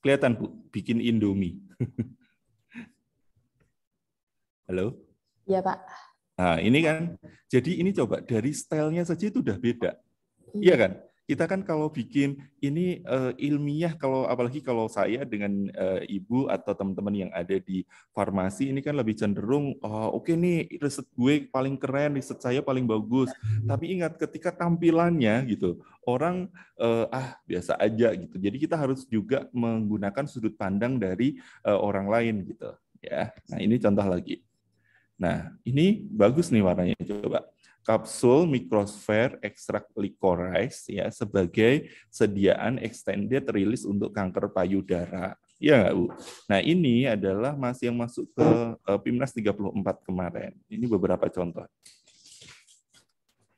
Kelihatan Bu bikin Indomie. Halo? Iya, Pak. Nah, ini kan jadi ini coba dari stylenya saja itu udah beda. Iya, iya kan? kita kan kalau bikin ini uh, ilmiah kalau apalagi kalau saya dengan uh, ibu atau teman-teman yang ada di farmasi ini kan lebih cenderung oh, oke okay nih riset gue paling keren riset saya paling bagus hmm. tapi ingat ketika tampilannya gitu orang uh, ah biasa aja gitu jadi kita harus juga menggunakan sudut pandang dari uh, orang lain gitu ya nah ini contoh lagi nah ini bagus nih warnanya coba kapsul mikrosfer ekstrak licorice ya sebagai sediaan extended release untuk kanker payudara. ya, enggak, Bu? Nah ini adalah masih yang masuk ke uh, PIMNAS 34 kemarin. Ini beberapa contoh.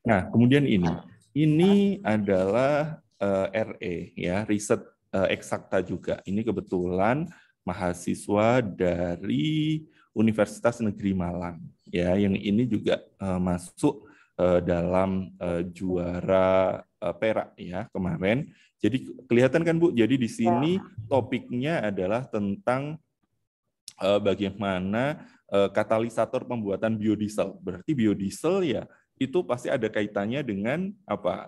Nah kemudian ini. Ini adalah uh, eh, RE ya, riset uh, eksakta juga. Ini kebetulan mahasiswa dari Universitas Negeri Malang ya yang ini juga uh, masuk Eh, dalam eh, juara eh, perak ya kemarin. Jadi kelihatan kan Bu, jadi di ya. sini topiknya adalah tentang bagaimana katalisator pembuatan biodiesel. Berarti biodiesel ya itu pasti ada kaitannya dengan apa?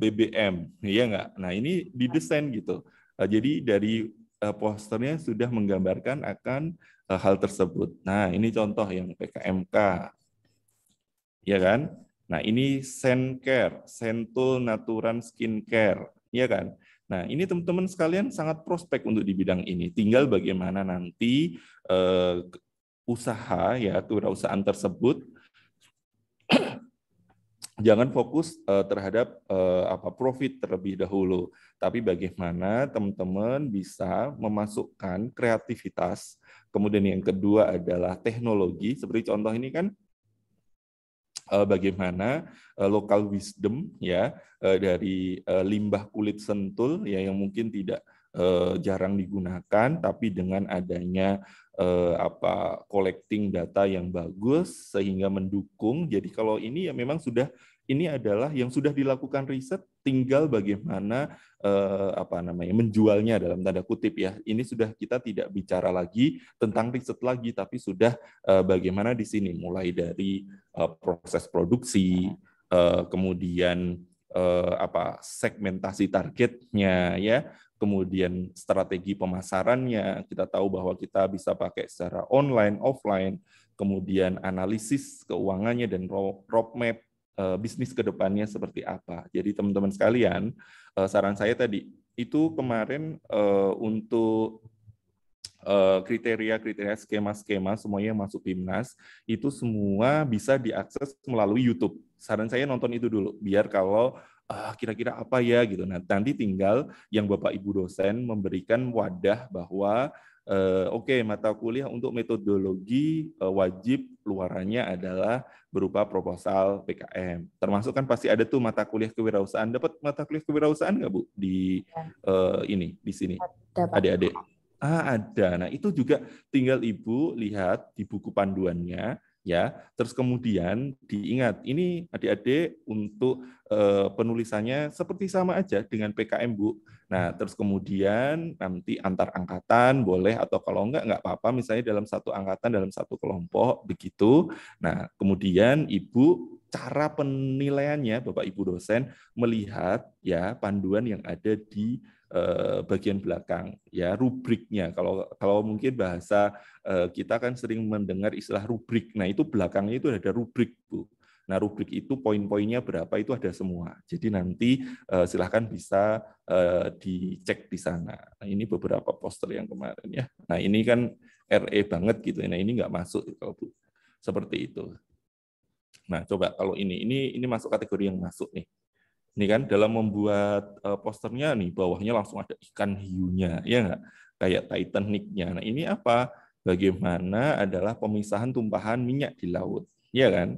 BBM, ya nggak? Nah ini didesain gitu. Jadi dari posternya sudah menggambarkan akan hal tersebut. Nah ini contoh yang PKMK ya kan? Nah, ini Sencare, Sentul Naturan Skincare, ya kan? Nah, ini teman-teman sekalian sangat prospek untuk di bidang ini. Tinggal bagaimana nanti uh, usaha ya kewirausahaan tersebut jangan fokus uh, terhadap uh, apa profit terlebih dahulu, tapi bagaimana teman-teman bisa memasukkan kreativitas. Kemudian yang kedua adalah teknologi. Seperti contoh ini kan Eh, bagaimana eh, local wisdom ya eh, dari limbah kulit sentul ya yang mungkin tidak jarang digunakan tapi dengan adanya apa collecting data yang bagus sehingga mendukung. Jadi kalau ini ya memang sudah ini adalah yang sudah dilakukan riset tinggal bagaimana eh, apa namanya menjualnya dalam tanda kutip ya ini sudah kita tidak bicara lagi tentang riset lagi tapi sudah eh, bagaimana di sini mulai dari eh, proses produksi eh, kemudian eh, apa segmentasi targetnya ya kemudian strategi pemasarannya kita tahu bahwa kita bisa pakai secara online offline kemudian analisis keuangannya dan roadmap Eh, bisnis kedepannya seperti apa. Jadi teman-teman sekalian, eh, saran saya tadi itu kemarin eh, untuk kriteria-kriteria skema-skema semuanya masuk timnas itu semua bisa diakses melalui YouTube. Saran saya nonton itu dulu biar kalau ah, kira-kira apa ya gitu. Nah, nanti tinggal yang Bapak Ibu dosen memberikan wadah bahwa Eh, oke okay, mata kuliah untuk metodologi eh, wajib luarannya adalah berupa proposal PKM. Termasuk kan pasti ada tuh mata kuliah kewirausahaan. Dapat mata kuliah kewirausahaan nggak Bu di ya. ini di sini? Adik-adik. Ah, ada. Nah, itu juga tinggal Ibu lihat di buku panduannya ya. Terus kemudian diingat ini adik-adik untuk eh, penulisannya seperti sama aja dengan PKM Bu. Nah terus kemudian nanti antar angkatan boleh atau kalau enggak enggak apa-apa misalnya dalam satu angkatan dalam satu kelompok begitu. Nah kemudian Ibu cara penilaiannya Bapak Ibu dosen melihat ya panduan yang ada di Eh, bagian belakang ya rubriknya kalau kalau mungkin bahasa eh, kita kan sering mendengar istilah rubrik nah itu belakangnya itu ada rubrik bu nah rubrik itu poin-poinnya berapa itu ada semua jadi nanti eh, silahkan bisa dicek di sana nah, ini beberapa poster yang kemarin ya nah ini kan re banget gitu ya. nah ini nggak masuk ya kalau bu seperti itu nah coba kalau ini ini ini masuk kategori yang masuk nih ini kan dalam membuat eh, posternya nih, bawahnya langsung ada ikan hiunya, ya nggak? Kayak Titanic-nya. Nah ini apa? Bagaimana adalah pemisahan tumpahan minyak di laut, ya kan?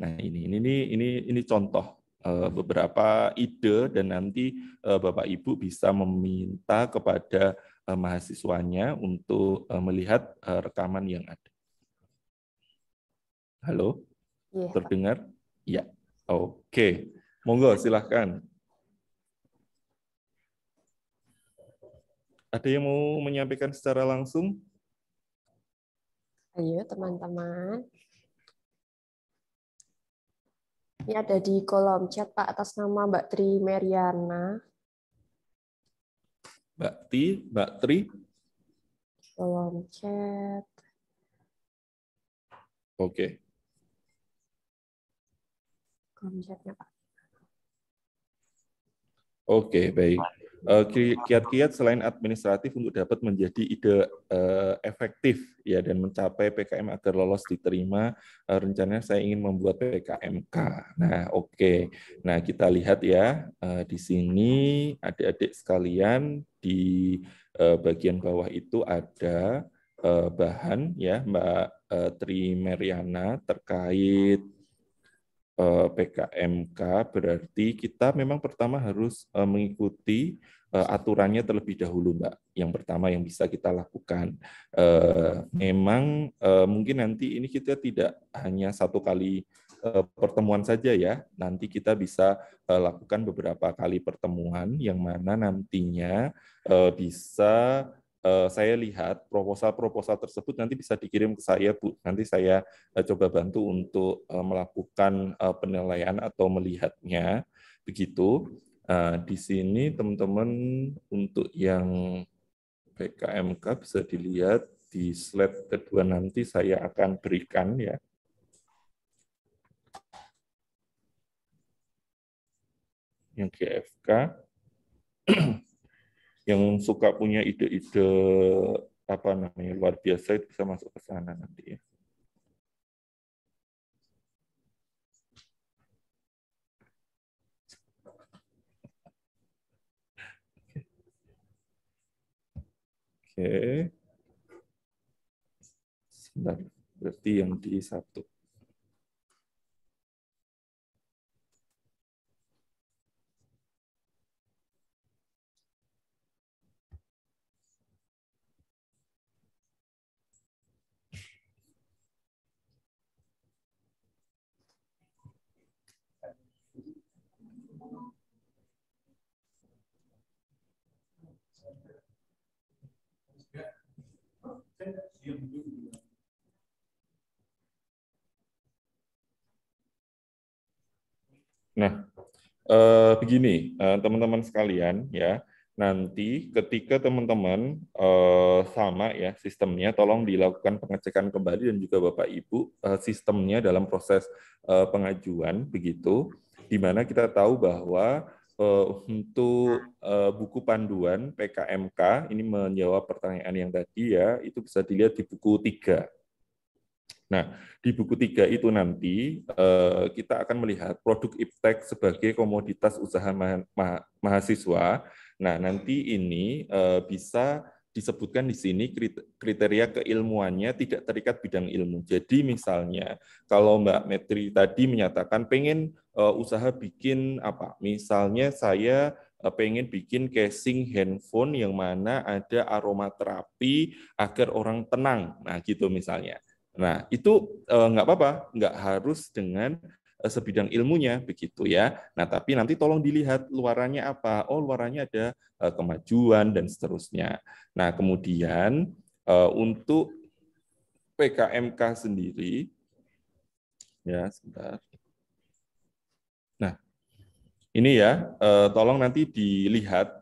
Nah ini ini ini ini, ini contoh eh, beberapa ide dan nanti eh, Bapak Ibu bisa meminta kepada mahasiswanya untuk melihat rekaman yang ada. Halo? Ya. Terdengar? Ya. Oke. Okay. Monggo, silahkan. Ada yang mau menyampaikan secara langsung? Ayo, teman-teman. Ini ada di kolom chat, Pak, atas nama Mbak Tri Meriana. Mbak Tri, Mbak Tri. Kolom chat. Oke. Kolom chatnya, Pak. Oke, okay, baik. Eh, kiat-kiat selain administratif untuk dapat menjadi ide eh, efektif ya dan mencapai PKM agar lolos diterima, eh, rencananya saya ingin membuat PKMK. Nah, oke. Okay. Nah, kita lihat ya di sini adik-adik sekalian di bagian bawah itu ada bahan ya Mbak Tri Meriana terkait Eh, PKMK berarti kita memang pertama harus eh, mengikuti eh, aturannya terlebih dahulu, Mbak. Yang pertama yang bisa kita lakukan, memang mungkin nanti ini kita tidak hanya satu kali pertemuan saja ya. Nanti kita bisa lakukan beberapa kali pertemuan yang mana nantinya bisa Eh, saya lihat proposal-proposal tersebut nanti bisa dikirim ke saya, Bu. Nanti saya eh, coba bantu untuk eh, melakukan penilaian atau melihatnya. Begitu. Uh, di sini teman-teman untuk yang PKMK bisa dilihat di slide kedua nanti saya akan berikan ya. Yang GFK. yang suka punya ide-ide apa namanya luar biasa itu bisa masuk ke sana nanti ya. Oke. Okay. Berarti yang di satu. Nah, eh, begini eh, teman-teman eh, sekalian ya, nanti ketika teman-teman eh, sama ya sistemnya, tolong dilakukan pengecekan kembali dan juga Bapak Ibu eh, sistemnya dalam proses eh, pengajuan begitu, di mana kita tahu bahwa uh, untuk uh, buku panduan PKMK ini menjawab pertanyaan yang tadi ya itu bisa dilihat di buku tiga. Nah, di buku tiga itu nanti uh, kita akan melihat produk iptek sebagai komoditas usaha ma ma mahasiswa. Nah, nanti ini uh, bisa disebutkan di sini kriteria keilmuannya tidak terikat bidang ilmu. Jadi misalnya kalau Mbak Metri tadi menyatakan pengen eh, usaha bikin apa? Misalnya saya eh, pengen bikin casing handphone yang mana ada aromaterapi agar orang tenang. Nah, gitu misalnya. Nah, itu eh, nggak apa-apa, nggak harus dengan Eh, sebidang ilmunya begitu ya. Nah, tapi nanti tolong dilihat luarannya apa. Oh, luarannya ada eh, kemajuan dan seterusnya. Nah, kemudian eh, untuk PKMK sendiri ya, sebentar. Nah, ini ya, tolong nanti dilihat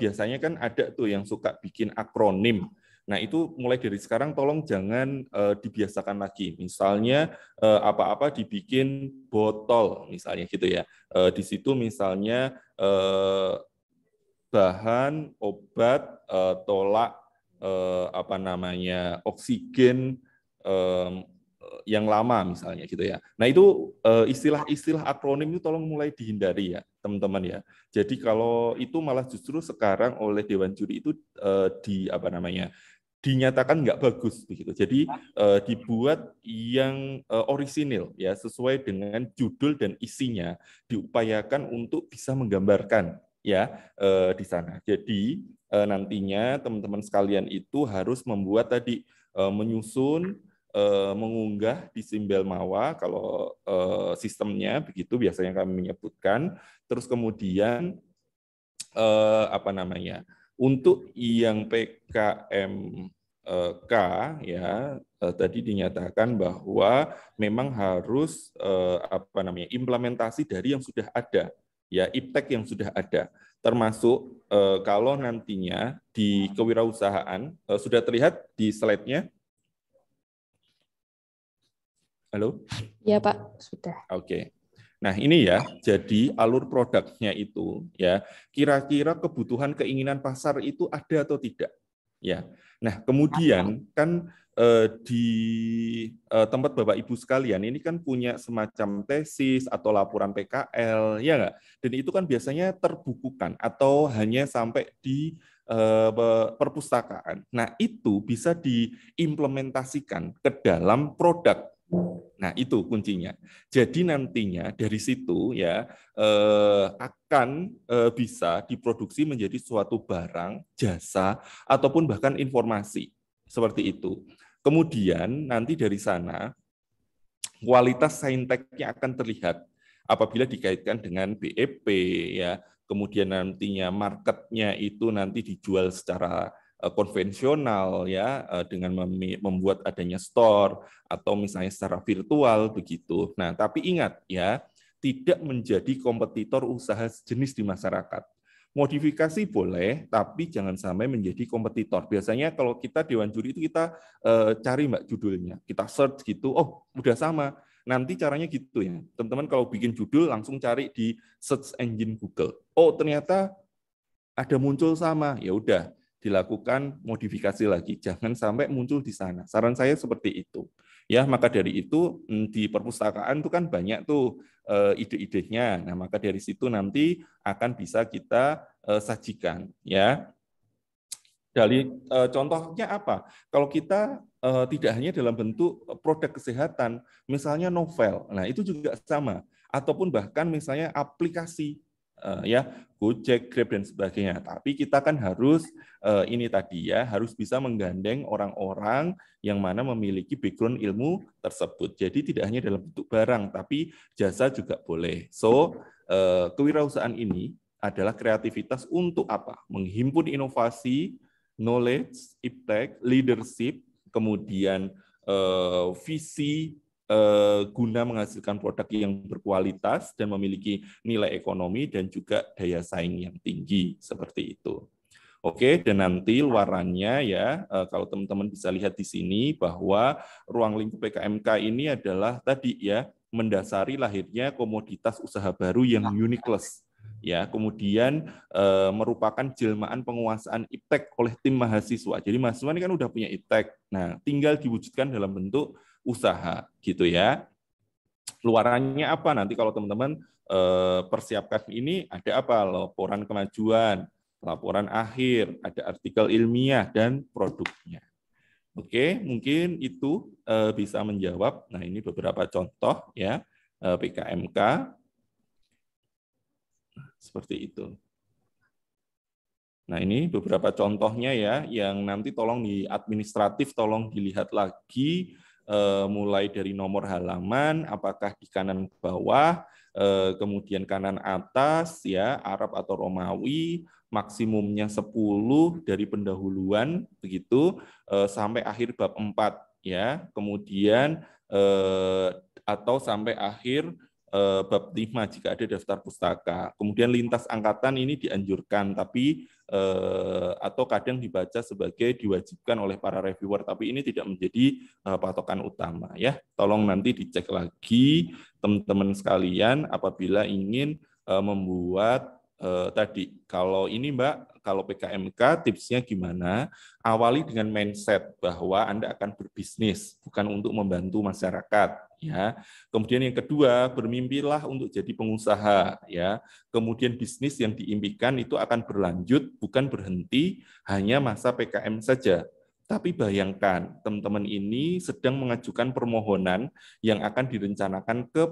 biasanya kan ada tuh yang suka bikin akronim Nah, itu mulai dari sekarang tolong jangan uh, dibiasakan lagi. Misalnya apa eh, apa-apa dibikin botol misalnya gitu ya. Uh, di situ misalnya uh, bahan obat uh, tolak uh, apa namanya oksigen um, yang lama misalnya gitu ya. Nah itu istilah-istilah akronim itu tolong mulai dihindari ya teman-teman ya. Jadi kalau itu malah justru sekarang oleh Dewan Juri itu di apa namanya dinyatakan nggak bagus begitu. Jadi uh, dibuat yang uh, orisinil ya sesuai dengan judul dan isinya diupayakan untuk bisa menggambarkan ya uh, di sana. Jadi uh, nantinya teman-teman sekalian itu harus membuat tadi uh, menyusun uh, mengunggah di Simbel Mawa kalau uh, sistemnya begitu biasanya kami menyebutkan terus kemudian uh, apa namanya? Untuk yang PKMK eh, ya eh, tadi dinyatakan bahwa memang harus eh, apa namanya implementasi dari yang sudah ada ya iptek yang sudah ada termasuk kalau nantinya di kewirausahaan sudah terlihat di slide-nya Halo? Iya Pak, sudah. Oke. Okay. Nah, ini ya, jadi alur produknya itu ya, kira-kira kebutuhan keinginan pasar itu ada atau tidak. Ya. Nah, kemudian kan eh, di eh, tempat Bapak Ibu sekalian ini kan punya semacam tesis atau laporan PKL, ya enggak? Dan itu kan biasanya terbukukan atau hanya sampai di eh, perpustakaan. Nah, itu bisa diimplementasikan ke dalam produk Nah, itu kuncinya. Jadi nantinya dari situ ya eh, akan eh, bisa diproduksi menjadi suatu barang, jasa ataupun bahkan informasi seperti itu. Kemudian nanti dari sana kualitas sainteknya akan terlihat apabila dikaitkan dengan BEP ya kemudian nantinya marketnya itu nanti dijual secara Eh, konvensional ya eh, dengan membuat adanya store atau misalnya secara virtual begitu. Nah, tapi ingat ya, tidak menjadi kompetitor usaha sejenis di masyarakat. Modifikasi boleh, tapi jangan sampai menjadi kompetitor. Biasanya kalau kita dewan juri itu kita eh, cari mbak judulnya, kita search gitu, oh udah sama. Nanti caranya gitu ya, teman-teman kalau bikin judul langsung cari di search engine Google. Oh ternyata ada muncul sama, ya udah dilakukan modifikasi lagi. Jangan sampai muncul di sana. Saran saya seperti itu. Ya, maka dari itu mm, di perpustakaan itu kan banyak tuh eh, ide-idenya. Nah, maka dari situ nanti akan bisa kita eh, sajikan, ya. Dari eh, contohnya apa? Kalau kita tidak hanya dalam bentuk produk kesehatan, misalnya novel. Nah, itu juga sama ataupun bahkan misalnya aplikasi uh, ya Gojek, Grab dan sebagainya. Tapi kita kan harus uh, ini tadi ya, harus bisa menggandeng orang-orang yang mana memiliki background ilmu tersebut. Jadi tidak hanya dalam bentuk barang, tapi jasa juga boleh. So, uh, kewirausahaan ini adalah kreativitas untuk apa? Menghimpun inovasi, knowledge, iptek, leadership, kemudian uh, visi Eh, guna menghasilkan produk yang berkualitas dan memiliki nilai ekonomi dan juga daya saing yang tinggi seperti itu. Oke, dan nanti luarannya ya, eh, kalau teman-teman bisa lihat di sini bahwa ruang lingkup PKMK ini adalah tadi ya, mendasari lahirnya komoditas usaha baru yang nah. uniqueless ya kemudian e, merupakan jelmaan penguasaan iptek oleh tim mahasiswa jadi mahasiswa ini kan udah punya iptek nah tinggal diwujudkan dalam bentuk usaha gitu ya. keluarannya apa nanti kalau teman-teman eh, persiapkan ini ada apa? Laporan kemajuan, laporan akhir, ada artikel ilmiah dan produknya. Oke, mungkin itu eh, bisa menjawab. Nah, ini beberapa contoh ya eh, PKMK seperti itu. Nah, ini beberapa contohnya ya yang nanti tolong di administratif tolong dilihat lagi Eh, mulai dari nomor halaman, apakah di kanan bawah, eh, kemudian kanan atas, ya Arab atau Romawi, maksimumnya 10 dari pendahuluan, begitu, eh, sampai akhir bab 4, ya, kemudian atau sampai akhir Eh, bab lima jika ada daftar pustaka. Kemudian lintas angkatan ini dianjurkan tapi eh, atau kadang dibaca sebagai diwajibkan oleh para reviewer tapi ini tidak menjadi eh, patokan utama ya. Tolong nanti dicek lagi teman-teman sekalian apabila ingin membuat tadi kalau ini Mbak kalau PKMK tipsnya gimana? Awali dengan mindset bahwa Anda akan berbisnis bukan untuk membantu masyarakat ya. Kemudian yang kedua, bermimpilah untuk jadi pengusaha ya. Kemudian bisnis yang diimpikan itu akan berlanjut bukan berhenti hanya masa PKM saja. Tapi bayangkan, teman-teman ini sedang mengajukan permohonan yang akan direncanakan ke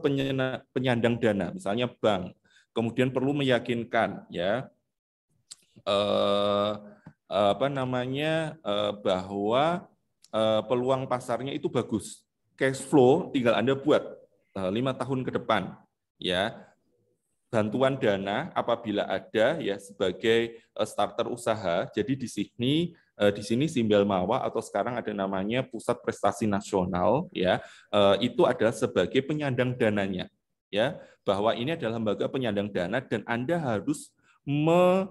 penyandang dana, misalnya bank. Kemudian perlu meyakinkan ya eh, eh apa namanya eh, bahwa eh, peluang pasarnya itu bagus cash flow tinggal Anda buat eh, lima tahun ke depan ya bantuan dana apabila ada ya sebagai eh, starter usaha. Jadi di sini eh, di sini Simbel Mawa atau sekarang ada namanya Pusat Prestasi Nasional ya itu adalah sebagai penyandang dananya ya bahwa ini adalah lembaga penyandang dana dan Anda harus me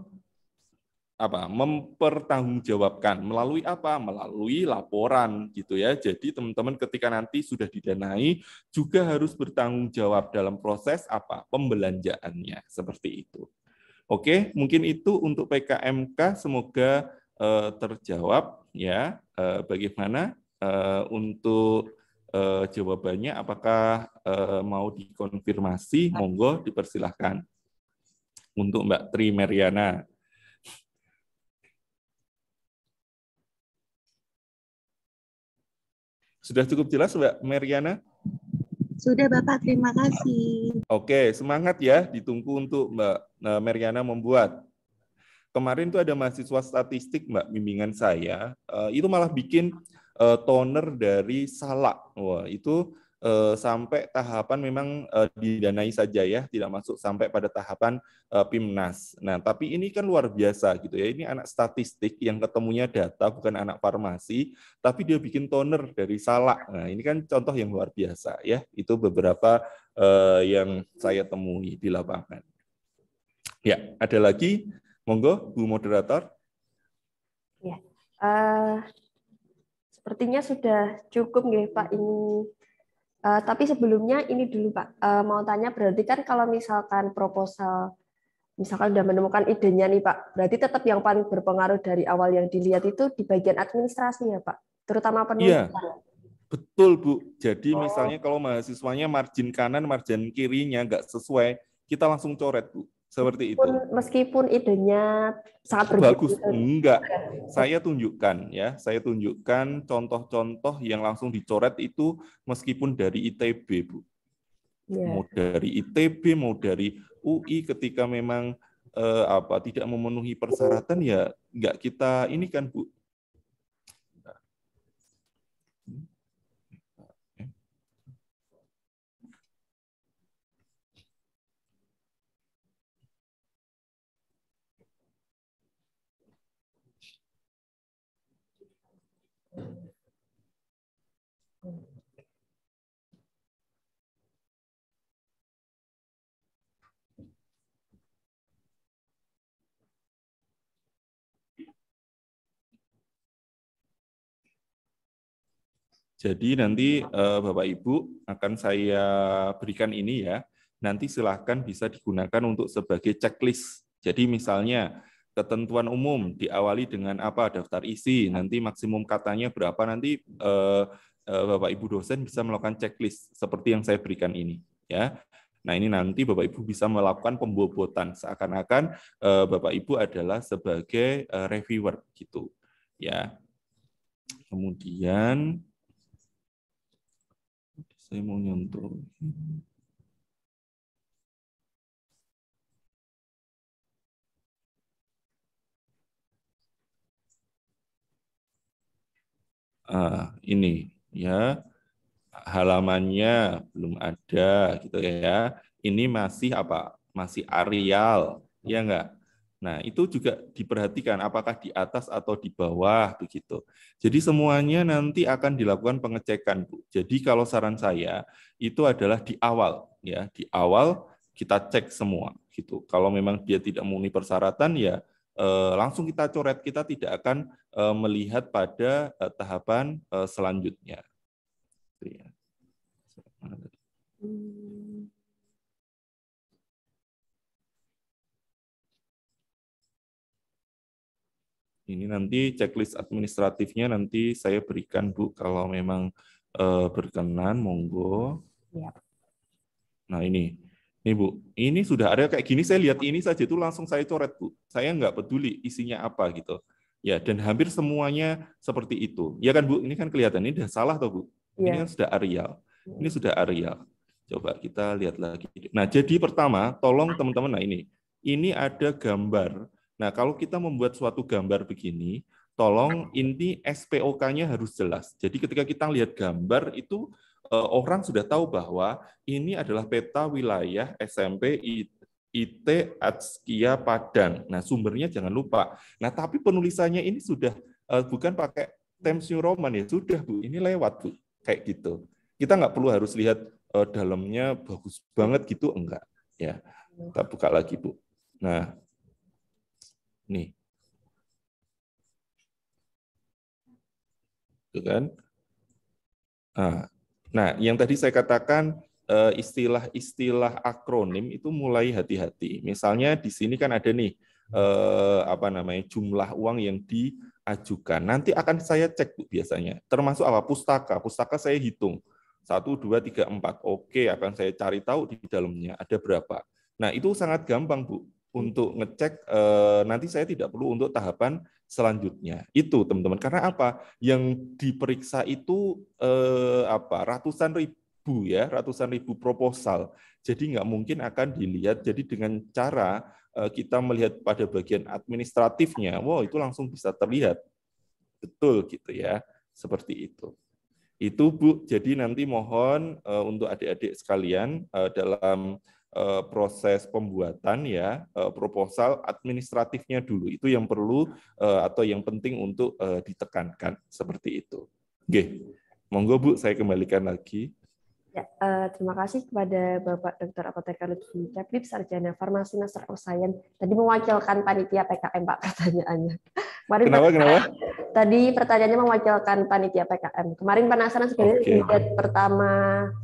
apa mempertanggungjawabkan melalui apa melalui laporan gitu ya jadi teman-teman ketika nanti sudah didanai juga harus bertanggung jawab dalam proses apa pembelanjaannya seperti itu oke mungkin itu untuk PKMK semoga uh, terjawab ya uh, bagaimana uh, untuk uh, jawabannya apakah uh, mau dikonfirmasi monggo dipersilahkan untuk Mbak Tri Meriana Sudah cukup jelas, Mbak Mariana. Sudah, Bapak. Terima kasih. Oke, semangat ya. Ditunggu untuk Mbak eh, Mariana membuat. Kemarin tuh ada mahasiswa statistik, Mbak, bimbingan saya. Eh, itu malah bikin eh, toner dari salak. Wah, itu Eh, sampai tahapan memang eh, didanai saja ya, tidak masuk sampai pada tahapan eh, PIMNAS. Nah, tapi ini kan luar biasa gitu ya. Ini anak statistik yang ketemunya data bukan anak farmasi, tapi dia bikin toner dari salak. Nah, ini kan contoh yang luar biasa ya. Itu beberapa yang saya temui di lapangan. Ya, ada lagi monggo Bu moderator. Ya. Uh... Sepertinya sudah cukup nih Pak ini Uh, tapi sebelumnya ini dulu Pak, uh, mau tanya berarti kan kalau misalkan proposal misalkan sudah menemukan idenya nih Pak, berarti tetap yang paling berpengaruh dari awal yang dilihat itu di bagian administrasi ya Pak, terutama penulisan. Iya, betul Bu. Jadi oh. misalnya kalau mahasiswanya margin kanan, margin kirinya nggak sesuai, kita langsung coret Bu seperti itu. Meskipun idenya sangat bagus, enggak. Saya tunjukkan ya, saya tunjukkan contoh-contoh yang langsung dicoret itu meskipun dari ITB, Bu. Ya. Mau dari ITB, mau dari UI ketika memang eh, apa tidak memenuhi persyaratan ya enggak kita ini kan, Bu. Jadi nanti eh, Bapak Ibu akan saya berikan ini ya. Nanti silahkan bisa digunakan untuk sebagai checklist. Jadi misalnya ketentuan umum diawali dengan apa daftar isi, nanti maksimum katanya berapa nanti eh, eh, Bapak Ibu dosen bisa melakukan checklist seperti yang saya berikan ini ya. Nah, ini nanti Bapak Ibu bisa melakukan pembobotan seakan-akan Bapak Ibu adalah sebagai reviewer gitu. Ya. Kemudian saya mau nyentuh. Ah, ini ya halamannya belum ada gitu ya. Ini masih apa? Masih areal, ya enggak? Nah, itu juga diperhatikan apakah di atas atau di bawah begitu. Jadi semuanya nanti akan dilakukan pengecekan, Bu. Jadi kalau saran saya itu adalah di awal ya, di awal kita cek semua gitu. Kalau memang dia tidak memenuhi persyaratan ya eh, langsung kita coret, kita tidak akan eh, melihat pada eh, tahapan eh, selanjutnya. Gitu ya. Hmm. Ini nanti checklist administratifnya nanti saya berikan Bu kalau memang uh, berkenan monggo. Ya. Nah ini, ini Bu, ini sudah ada kayak gini saya lihat ini saja itu langsung saya coret Bu. Saya nggak peduli isinya apa gitu. Ya dan hampir semuanya seperti itu. Ya kan Bu, ini kan kelihatan ini sudah salah toh Bu. Iya. Ini kan sudah areal. Iya. Ini sudah areal. Coba kita lihat lagi. Nah jadi pertama tolong teman-teman, nah ini, ini ada gambar Nah, kalau kita membuat suatu gambar begini, tolong inti SPOK-nya harus jelas. Jadi ketika kita lihat gambar itu eh, orang sudah tahu bahwa ini adalah peta wilayah SMP IT Atskia Padang. Nah, sumbernya jangan lupa. Nah, tapi penulisannya ini sudah eh, bukan pakai Times New Roman ya, sudah Bu, ini lewat Bu. Kayak gitu. Kita nggak perlu harus lihat eh, dalamnya bagus banget gitu enggak ya. Kita buka lagi Bu. Nah, Nih. Itu kan? Ah. Nah, yang tadi saya katakan eh, istilah-istilah akronim itu mulai hati-hati. Misalnya di sini kan ada nih eh, apa namanya jumlah uang yang diajukan. Nanti akan saya cek bu biasanya. Termasuk apa pustaka. Pustaka saya hitung satu dua tiga empat. Oke, akan saya cari tahu di dalamnya ada berapa. Nah itu sangat gampang bu. Hmm. untuk ngecek eh, nanti saya tidak perlu untuk tahapan selanjutnya. Itu teman-teman. Karena apa? Yang diperiksa itu eh, apa? ratusan ribu ya, ratusan ribu proposal. Jadi nggak mungkin akan dilihat. Jadi dengan cara eh, kita melihat pada bagian administratifnya, wow itu langsung bisa terlihat. Betul gitu ya. Seperti itu. Itu Bu, jadi nanti mohon untuk adik-adik sekalian dalam Eh, proses pembuatan ya eh, proposal administratifnya dulu itu yang perlu eh, atau yang penting untuk ditekankan seperti itu. Oke, monggo Bu saya kembalikan lagi. Ya, terima kasih kepada Bapak Dr. Apoteker Lutfi Capip, Sarjana Farmasi Master of Science. Tadi mewakilkan panitia PKM Pak pertanyaannya. Kemarin kenapa, kenapa? Tadi pertanyaannya mewakilkan panitia PKM. Kemarin penasaran sebenarnya okay. pertama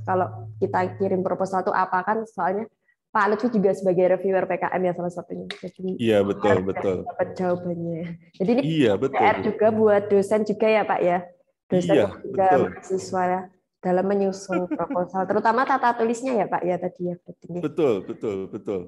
kalau kita kirim proposal itu apa kan soalnya Pak Lutfi juga sebagai reviewer PKM ya salah satunya. iya betul betul. Dapat jawabannya. Jadi ini iya, betul. PR juga buat dosen juga ya Pak ya. Dosen iya, juga betul. mahasiswa ya dalam menyusun proposal, terutama tata tulisnya ya Pak ya tadi ya. ya. Betul betul betul.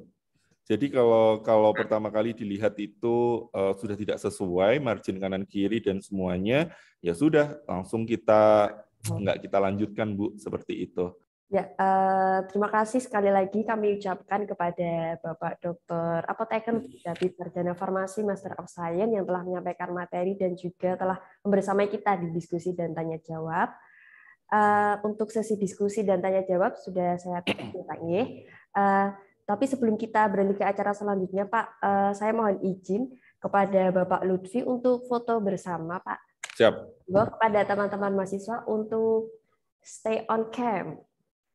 Jadi kalau kalau hmm. pertama kali dilihat itu uh, sudah tidak sesuai margin kanan kiri dan semuanya, ya sudah langsung kita hmm. nggak kita lanjutkan Bu seperti itu. Ya, uh, terima kasih sekali lagi kami ucapkan kepada Bapak Dokter Apoteker David Perdana Farmasi Master of Science yang telah menyampaikan materi dan juga telah bersama kita di diskusi dan tanya jawab. Uh, untuk sesi diskusi dan tanya jawab sudah saya tutup ya Uh, tapi sebelum kita berhenti ke acara selanjutnya, Pak, eh, saya mohon izin kepada Bapak Lutfi untuk foto bersama, Pak. Siap. Bahwa kepada teman-teman mahasiswa untuk stay on camp.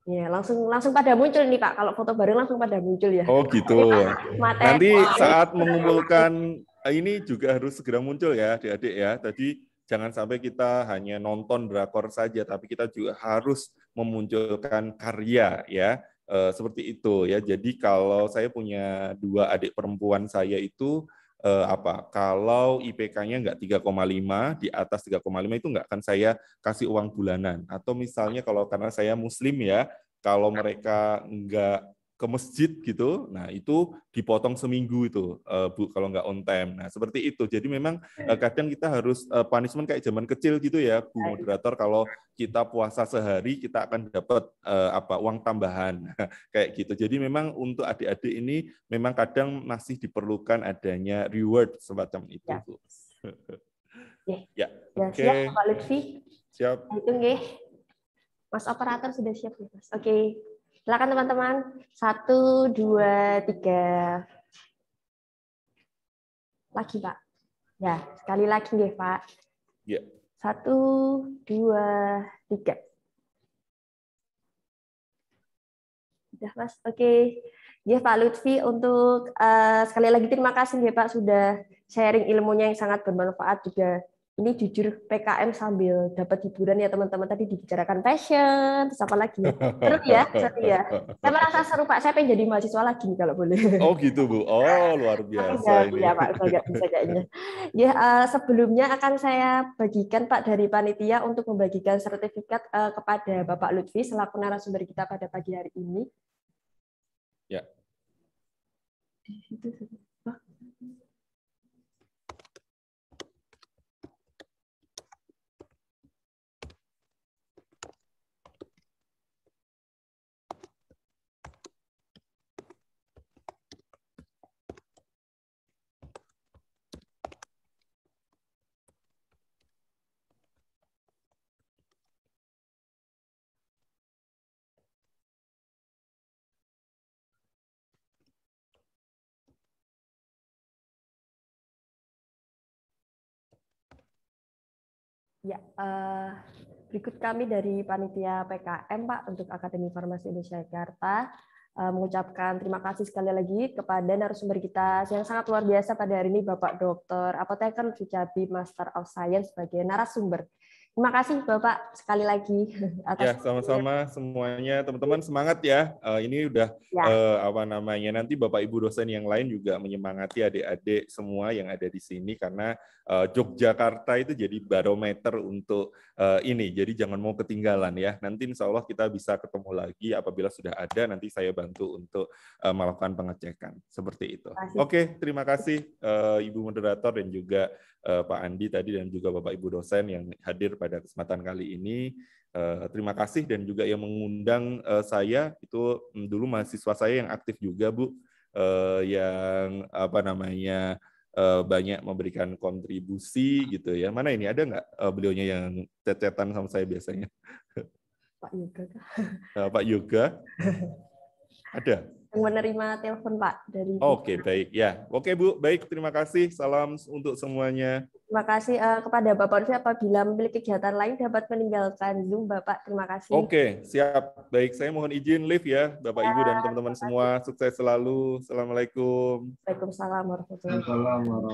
Ya, langsung langsung pada muncul nih Pak. Kalau foto bareng langsung pada muncul ya. Oh, gitu. Nanti saat mengumpulkan eh, ini juga harus segera muncul ya, Adik-adik ya. Tadi jangan sampai kita hanya nonton drakor saja, tapi kita juga harus memunculkan karya ya. Eh, seperti itu ya. Jadi kalau saya punya dua adik perempuan saya itu uh, apa kalau IPK-nya nggak 3,5 di atas 3,5 itu nggak akan saya kasih uang bulanan atau misalnya kalau karena saya muslim ya kalau mereka nggak ke masjid gitu. Nah, itu dipotong seminggu itu, uh, Bu, kalau nggak on time. Nah, seperti itu. Jadi memang uh, kadang kita harus uh, punishment kayak zaman kecil gitu ya, Bu moderator kalau kita puasa sehari kita akan dapat uh, apa uang tambahan kayak gitu. Jadi memang untuk adik-adik ini memang kadang masih diperlukan adanya reward semacam itu, ya. Bu. ya. ya. ya oke. Okay. Siap, Pak Lutfi. Siap. Hitung, nah, Mas operator sudah siap, Mas. Oke. Okay. Silakan teman-teman. Satu, dua, tiga. Lagi, Pak. Ya, sekali lagi deh, Pak. Ya. Satu, dua, tiga. Sudah, Mas. Oke. Ya, Pak Lutfi, untuk uh, sekali lagi terima kasih ya Pak sudah sharing ilmunya yang sangat bermanfaat juga ini jujur PKM sambil dapat hiburan ya teman-teman tadi dibicarakan passion terus apa lagi ya seru ya seru ya saya merasa seru pak saya pengen jadi mahasiswa lagi kalau boleh oh gitu bu oh luar biasa Iya ini ya pak nggak bisa kayaknya ya uh, sebelumnya akan saya bagikan pak dari panitia untuk membagikan sertifikat uh, kepada bapak Lutfi selaku narasumber kita pada pagi hari ini ya itu Ya, uh, berikut kami dari panitia PKM Pak untuk Akademi Farmasi Indonesia Jakarta uh, mengucapkan terima kasih sekali lagi kepada narasumber kita yang sangat luar biasa pada hari ini Bapak Dr. Apoteker Sucabi Master of Science sebagai narasumber. Terima kasih Bapak sekali lagi atas Ya, sama-sama semuanya teman-teman semangat ya. Uh, ini udah ya. uh, apa namanya nanti Bapak Ibu dosen yang lain juga menyemangati adik-adik semua yang ada di sini karena uh, Yogyakarta itu jadi barometer untuk Eh, ini. Jadi jangan mau ketinggalan ya. Nanti insya Allah kita bisa ketemu lagi apabila sudah ada. Nanti saya bantu untuk uh, melakukan pengecekan seperti itu. Oke, okay, terima kasih uh, Ibu moderator dan juga uh, Pak Andi tadi dan juga Bapak Ibu dosen yang hadir pada kesempatan kali ini. Uh, terima kasih dan juga yang mengundang uh, saya itu mm, dulu mahasiswa saya yang aktif juga Bu uh, yang apa namanya Eh, banyak memberikan kontribusi gitu ya. Mana ini ada nggak eh, beliaunya yang cecetan sama saya biasanya? Pak Yoga. Eh, Pak Yoga. Ada. Yang menerima telepon Pak dari. Oke okay, baik ya. Oke Bu, baik terima kasih. Salam untuk semuanya. Terima kasih uh, kepada Bapak Lutfi apabila memiliki kegiatan lain dapat meninggalkan Zoom Bapak. Terima kasih. Oke, siap. Baik, saya mohon izin live ya Bapak ya, Ibu dan ya, teman-teman semua. Sukses selalu. Assalamualaikum. Waalaikumsalam warahmatullahi wabarakatuh.